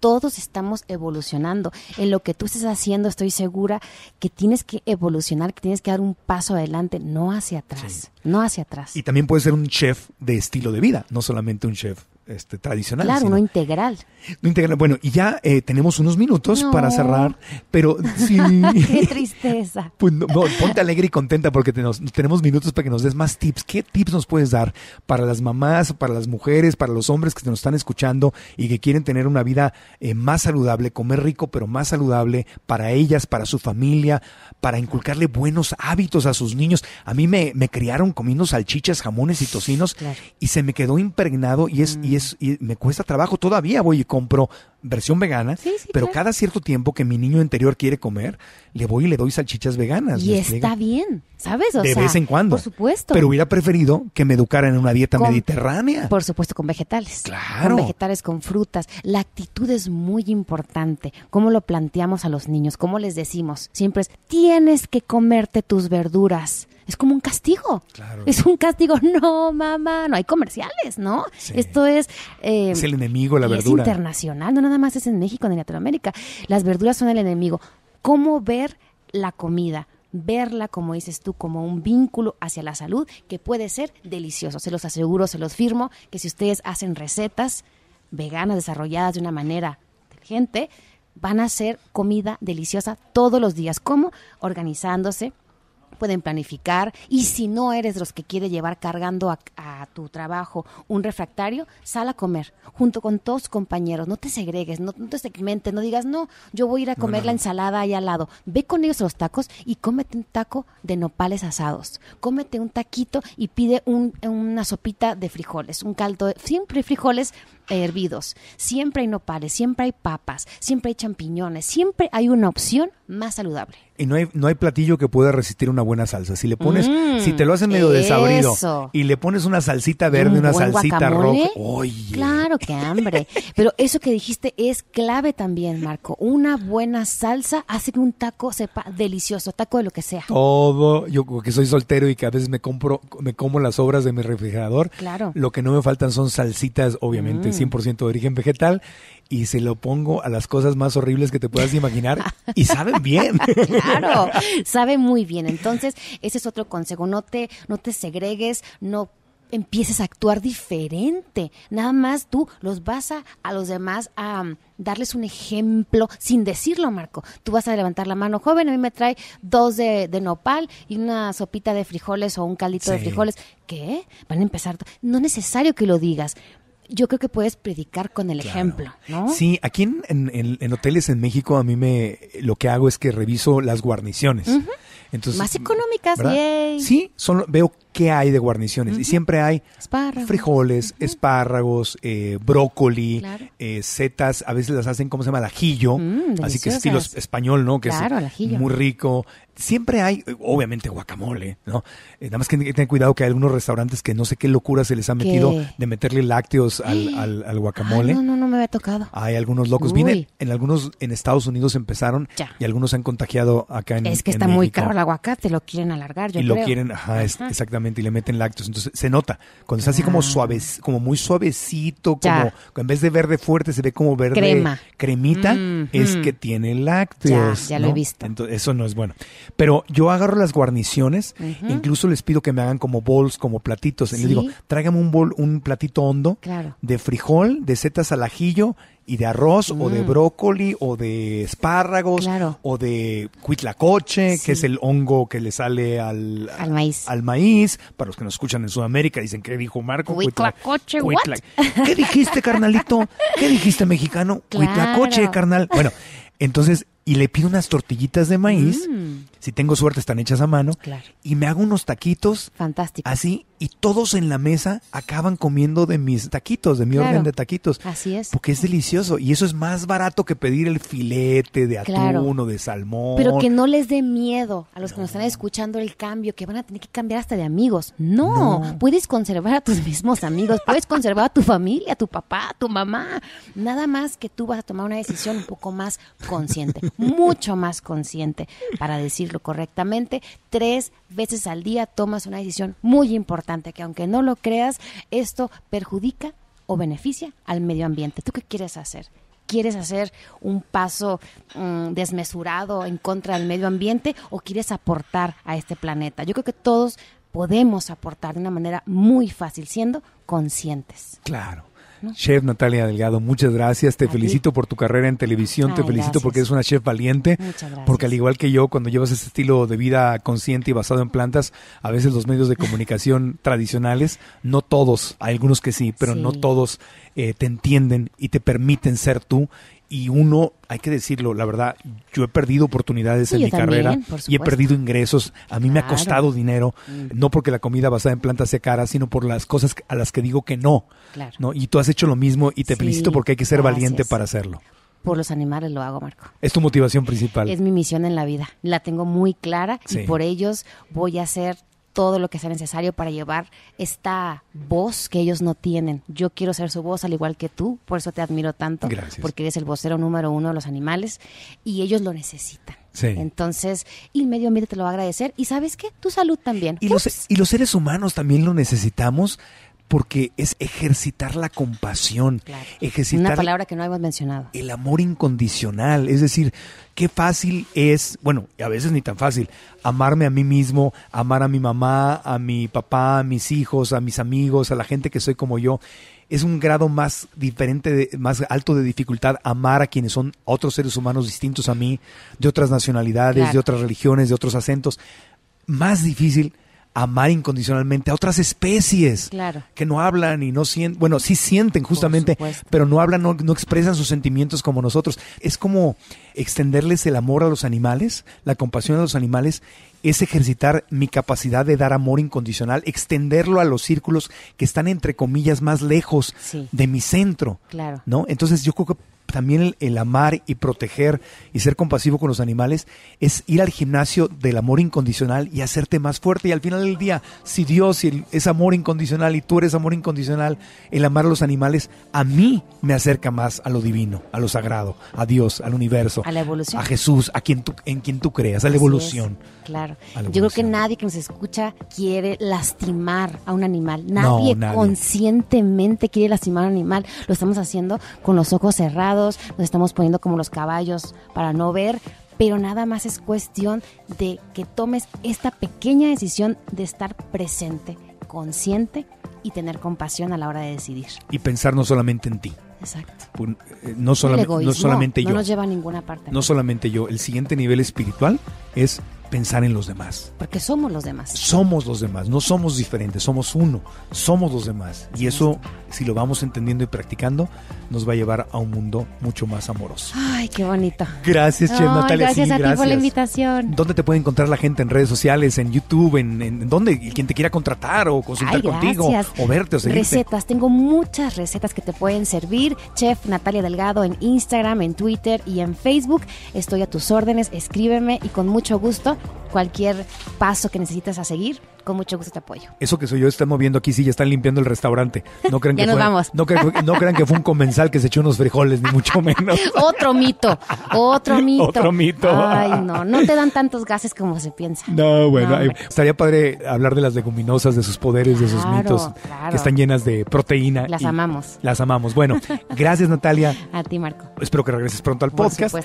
[SPEAKER 3] todos estamos evolucionando. En lo que tú estás haciendo, estoy segura que tienes que evolucionar, que tienes que dar un paso adelante, no hacia atrás. No hacia atrás. Y
[SPEAKER 1] también puedes ser un chef de estilo de vida, no solamente un chef este, tradicional. Claro, no integral. No integral. Bueno, y ya eh, tenemos unos minutos para cerrar, pero (laughs) ¡Qué
[SPEAKER 3] tristeza!
[SPEAKER 1] Pues, ponte alegre y contenta porque tenemos, minutos para que nos des más tips. ¿Qué tips nos puedes dar para las mamás, para las mujeres, para los hombres que nos están escuchando y que quieren tener una vida eh, más saludable, comer rico, pero más saludable para ellas, para su familia, para inculcarle buenos hábitos a sus niños? A mí me, me criaron comiendo salchichas, jamones y tocinos y se me quedó impregnado y es. Y y, me cuesta trabajo. Todavía voy y compro versión vegana, pero cada cierto tiempo que mi niño interior quiere comer, le voy y le doy salchichas veganas. Y está
[SPEAKER 3] bien, ¿sabes? de vez en
[SPEAKER 1] cuando. Por supuesto. Pero hubiera preferido que me educaran en una dieta mediterránea. Por supuesto, con vegetales.
[SPEAKER 3] Claro. Con vegetales, con frutas. La actitud es muy importante. ¿Cómo lo planteamos a los niños? ¿Cómo les decimos? Siempre es, tienes que comerte tus verduras es como un castigo. Es un castigo. (laughs) No, mamá, no hay comerciales, ¿no? Esto es. Eh, es el enemigo, la verdura. Es internacional, no nada más es en México en Latinoamérica. Las verduras son el enemigo. ¿Cómo ver la comida? verla, como dices tú, como un vínculo hacia la salud que puede ser delicioso. Se los aseguro, se los firmo, que si ustedes hacen recetas veganas desarrolladas de una manera inteligente, van a hacer comida deliciosa todos los días. ¿Cómo? Organizándose, pueden planificar y si no eres los que quiere llevar cargando a, tu trabajo un refractario, sal a comer junto con todos compañeros, no te segregues, no, te segmentes, no digas, no, yo voy a ir a comer la ensalada ahí al lado, ve con ellos los tacos y cómete un taco de nopales asados, cómete un taquito y pide una sopita de frijoles, un caldo, siempre frijoles hervidos, siempre hay nopales, siempre hay papas, siempre hay champiñones, siempre hay una opción más saludable.
[SPEAKER 1] Y no hay, no hay platillo que pueda resistir una buena salsa. Si le pones, mm, si te lo hacen medio desabrido y le pones una salsita verde, una salsita roja. Oye.
[SPEAKER 3] Claro que hambre. Pero eso que dijiste es clave también, Marco. Una buena salsa hace que un taco sepa delicioso, taco de lo que sea.
[SPEAKER 1] Todo, yo que soy soltero y que a veces me compro, me como las obras de mi refrigerador. Claro. Lo que no me faltan son salsitas, obviamente. 100% de origen vegetal y se lo pongo a las cosas más horribles que te puedas imaginar y saben bien. (laughs) claro, (laughs)
[SPEAKER 3] sabe muy bien. Entonces, ese es otro consejo, no te no te segregues, no empieces a actuar diferente. Nada más tú los vas a, a los demás a darles un ejemplo sin decirlo, Marco. Tú vas a levantar la mano, joven, a mí me trae dos de, nopal y una sopita de frijoles o un caldito de frijoles. ¿Qué? Van a empezar. No es necesario que lo digas yo creo que puedes predicar con el ejemplo, ¿no?
[SPEAKER 1] Sí, aquí en, en, hoteles en México a mí me lo que hago es que reviso las guarniciones. Entonces, Más
[SPEAKER 3] económicas, yay. Sí,
[SPEAKER 1] veo qué hay de guarniciones. Y siempre hay frijoles, espárragos, eh, brócoli, eh, setas, a veces las hacen, como se llama? Al ajillo. Mm, así que estilo español, ¿no? Que es muy rico. Siempre hay, obviamente, guacamole, ¿no? Eh, nada más que tengan cuidado que hay algunos restaurantes que no sé qué locura se les ha metido de meterle lácteos al, (gasps) guacamole. no, no,
[SPEAKER 3] no me había tocado.
[SPEAKER 1] Hay algunos locos. viene, en algunos en Estados Unidos empezaron y algunos han contagiado acá en Es que está muy caro el
[SPEAKER 3] aguacate, lo quieren alargar, yo Y lo quieren,
[SPEAKER 1] ajá, exactamente y le meten lácteos. Entonces se nota. Cuando está así como ah. suave, como muy suavecito, como en vez de verde fuerte, se ve como verde Crema. cremita, mm-hmm. es que tiene lácteos. Ya, ya lo he visto. Entonces, eso no es bueno. Pero yo agarro las guarniciones, incluso les pido que me hagan como bowls, como platitos. Y Les digo, tráigame un bol, un platito hondo de frijol, de setas al ajillo y de arroz o de mm. brócoli o de espárragos o de cuitlacoche, que es el hongo que le sale al, maíz. al maíz. Para los que nos escuchan en Sudamérica dicen, que dijo Marco? Cuitlacoche, Cuitla... ¿qué dijiste, carnalito? ¿Qué dijiste, mexicano? (laughs) Cuitlacoche, carnal. Bueno, entonces y le pido unas tortillitas de maíz. Mm. Si tengo suerte, están hechas a mano. Claro. Y me hago unos taquitos. Fantástico. Así, y todos en la mesa acaban comiendo de mis taquitos, de mi orden de taquitos. Así es. Porque es delicioso. Y eso es más barato que pedir el filete de atún o de salmón. Pero que no
[SPEAKER 3] les dé miedo a los que nos están escuchando el cambio, que van a tener que cambiar hasta de amigos. No, no. puedes conservar a tus mismos amigos, puedes conservar a tu familia, a tu papá, a tu mamá. Nada más que tú vas a tomar una decisión un poco más consciente mucho más consciente para decirlo correctamente. Tres veces al día tomas una decisión muy importante que aunque no lo creas, esto perjudica o beneficia al medio ambiente. ¿Tú qué quieres hacer? ¿Quieres hacer un paso mm, desmesurado en contra del medio ambiente o quieres aportar a este planeta? Yo creo que todos podemos aportar de una manera muy fácil, siendo conscientes.
[SPEAKER 1] Claro. Chef Natalia Delgado, muchas gracias. Te felicito por tu carrera en televisión. te felicito porque eres una chef valiente. Porque al igual que yo, cuando llevas este estilo de vida consciente y basado en plantas, a veces los medios de comunicación (laughs) tradicionales, no todos, hay algunos que sí, pero no todos eh, te entienden y te permiten ser tú y uno, hay que decirlo, la verdad, yo he perdido oportunidades en mi carrera y he perdido ingresos. A mí me ha costado dinero, mm. no porque la comida basada en plantas sea cara, sino por las cosas a las que digo que no. Y tú has hecho lo mismo y te felicito porque hay que ser valiente para hacerlo.
[SPEAKER 3] Por los animales lo hago, Marco.
[SPEAKER 1] Es tu motivación principal. Es mi
[SPEAKER 3] misión en la vida. La tengo muy clara y por ellos voy a hacer todo lo que sea necesario para llevar esta voz que ellos no tienen. Yo quiero ser su voz al igual que tú, por eso te admiro tanto, Gracias. porque eres el vocero número uno de los animales y ellos lo necesitan. Entonces, el medio ambiente te lo va a agradecer. Y sabes qué, tu salud también. Y
[SPEAKER 1] los, y los, seres humanos también lo necesitamos porque es ejercitar la compasión, claro. ejercitar una palabra que
[SPEAKER 3] no hemos mencionado. El
[SPEAKER 1] amor incondicional, es decir, qué fácil es, bueno, a veces ni tan fácil, amarme a mí mismo, amar a mi mamá, a mi papá, a mis hijos, a mis amigos, a la gente que soy como yo. Es un grado más diferente, más alto de dificultad amar a quienes son otros seres humanos distintos a mí, de otras nacionalidades, de otras religiones, de otros acentos. Más difícil amar incondicionalmente a otras especies que no hablan y no sienten, bueno, sí sienten justamente, pero no hablan, no, no, expresan sus sentimientos como nosotros. Es como extenderles el amor a los animales, la compasión a los animales es ejercitar mi capacidad de dar amor incondicional, extenderlo a los círculos que están entre comillas más lejos de mi centro. Claro. ¿No? Entonces yo creo que también el, amar y proteger y ser compasivo con los animales es ir al gimnasio del amor incondicional y hacerte más fuerte. Y al final del día, si Dios es amor incondicional y tú eres amor incondicional, el amar a los animales a mí me acerca más a lo divino, a lo sagrado, a Dios, al universo, a la evolución, a Jesús, a quien tú, en quien tú creas, a la evolución.
[SPEAKER 3] claro. Yo ah, creo que nadie que nos escucha quiere lastimar a un animal. Nadie, conscientemente quiere lastimar a un animal. Lo estamos haciendo con los ojos cerrados, nos estamos poniendo como los caballos para no ver. Pero nada más es cuestión de que tomes esta pequeña decisión de estar presente, consciente y tener compasión a la hora de decidir.
[SPEAKER 1] Y pensar no solamente en ti. Exacto. Eh, no, no solamente yo. No nos lleva a
[SPEAKER 3] ninguna parte.
[SPEAKER 1] No solamente yo. El siguiente nivel espiritual es pensar en los demás.
[SPEAKER 3] Porque somos los demás. Somos
[SPEAKER 1] los demás, no somos diferentes, somos uno, somos los demás. Y eso si lo vamos entendiendo y practicando, nos va a llevar a un mundo mucho más amoroso.
[SPEAKER 3] Ay, qué bonito. Gracias, Chef Natalia. Gracias a ti por la invitación.
[SPEAKER 1] ¿Dónde te puede encontrar la gente en redes sociales, en YouTube, en, donde dónde? Quien te quiera contratar o consultar contigo o verte o seguirte.
[SPEAKER 3] Recetas, tengo muchas recetas que te pueden servir. Chef Natalia Delgado en Instagram, en Twitter y en Facebook. Estoy a tus órdenes, escríbeme y con mucho gusto cualquier paso que necesitas a seguir con mucho gusto te apoyo.
[SPEAKER 1] Eso que soy yo están moviendo aquí, sí, ya están limpiando el restaurante. No crean (laughs) que fue, No, crean, que fue un (laughs) comensal que se echó unos frijoles, ni mucho menos.
[SPEAKER 3] (laughs) otro mito, otro mito. Otro mito. Ay, no, no te dan tantos gases como se piensa. No, bueno,
[SPEAKER 1] estaría padre hablar de las leguminosas, de sus poderes, de sus mitos, que están llenas de proteína. Las amamos. Las amamos. Bueno, gracias Natalia. A ti, Marco. Espero que regreses pronto al podcast.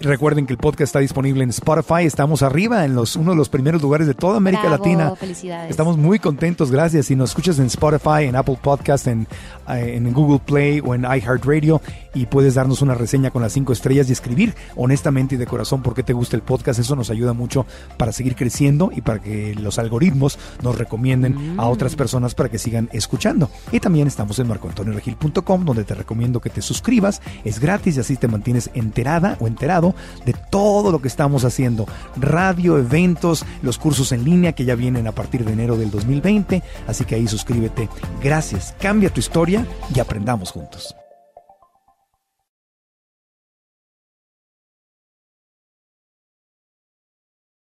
[SPEAKER 1] Recuerden que el podcast está disponible en Spotify. Estamos arriba en los uno de los primeros lugares de toda América Latina. Estamos muy contentos, gracias. Si nos escuchas en Spotify, en Apple Podcast, en, eh, en Google Play o en iHeartRadio, y puedes darnos una reseña con las cinco estrellas y escribir honestamente y de corazón por qué te gusta el podcast. Eso nos ayuda mucho para seguir creciendo y para que los algoritmos nos recomienden a mm. otras personas para que sigan escuchando. Y también estamos en marcoantonioregil.com donde te recomiendo que te suscribas. Es gratis y así te mantienes enterada o enterado de todo lo que estamos haciendo. Radio, eventos, los cursos en línea que ya vienen a partir de enero del 2020. Así que ahí suscríbete. Gracias. Cambia tu historia y aprendamos juntos.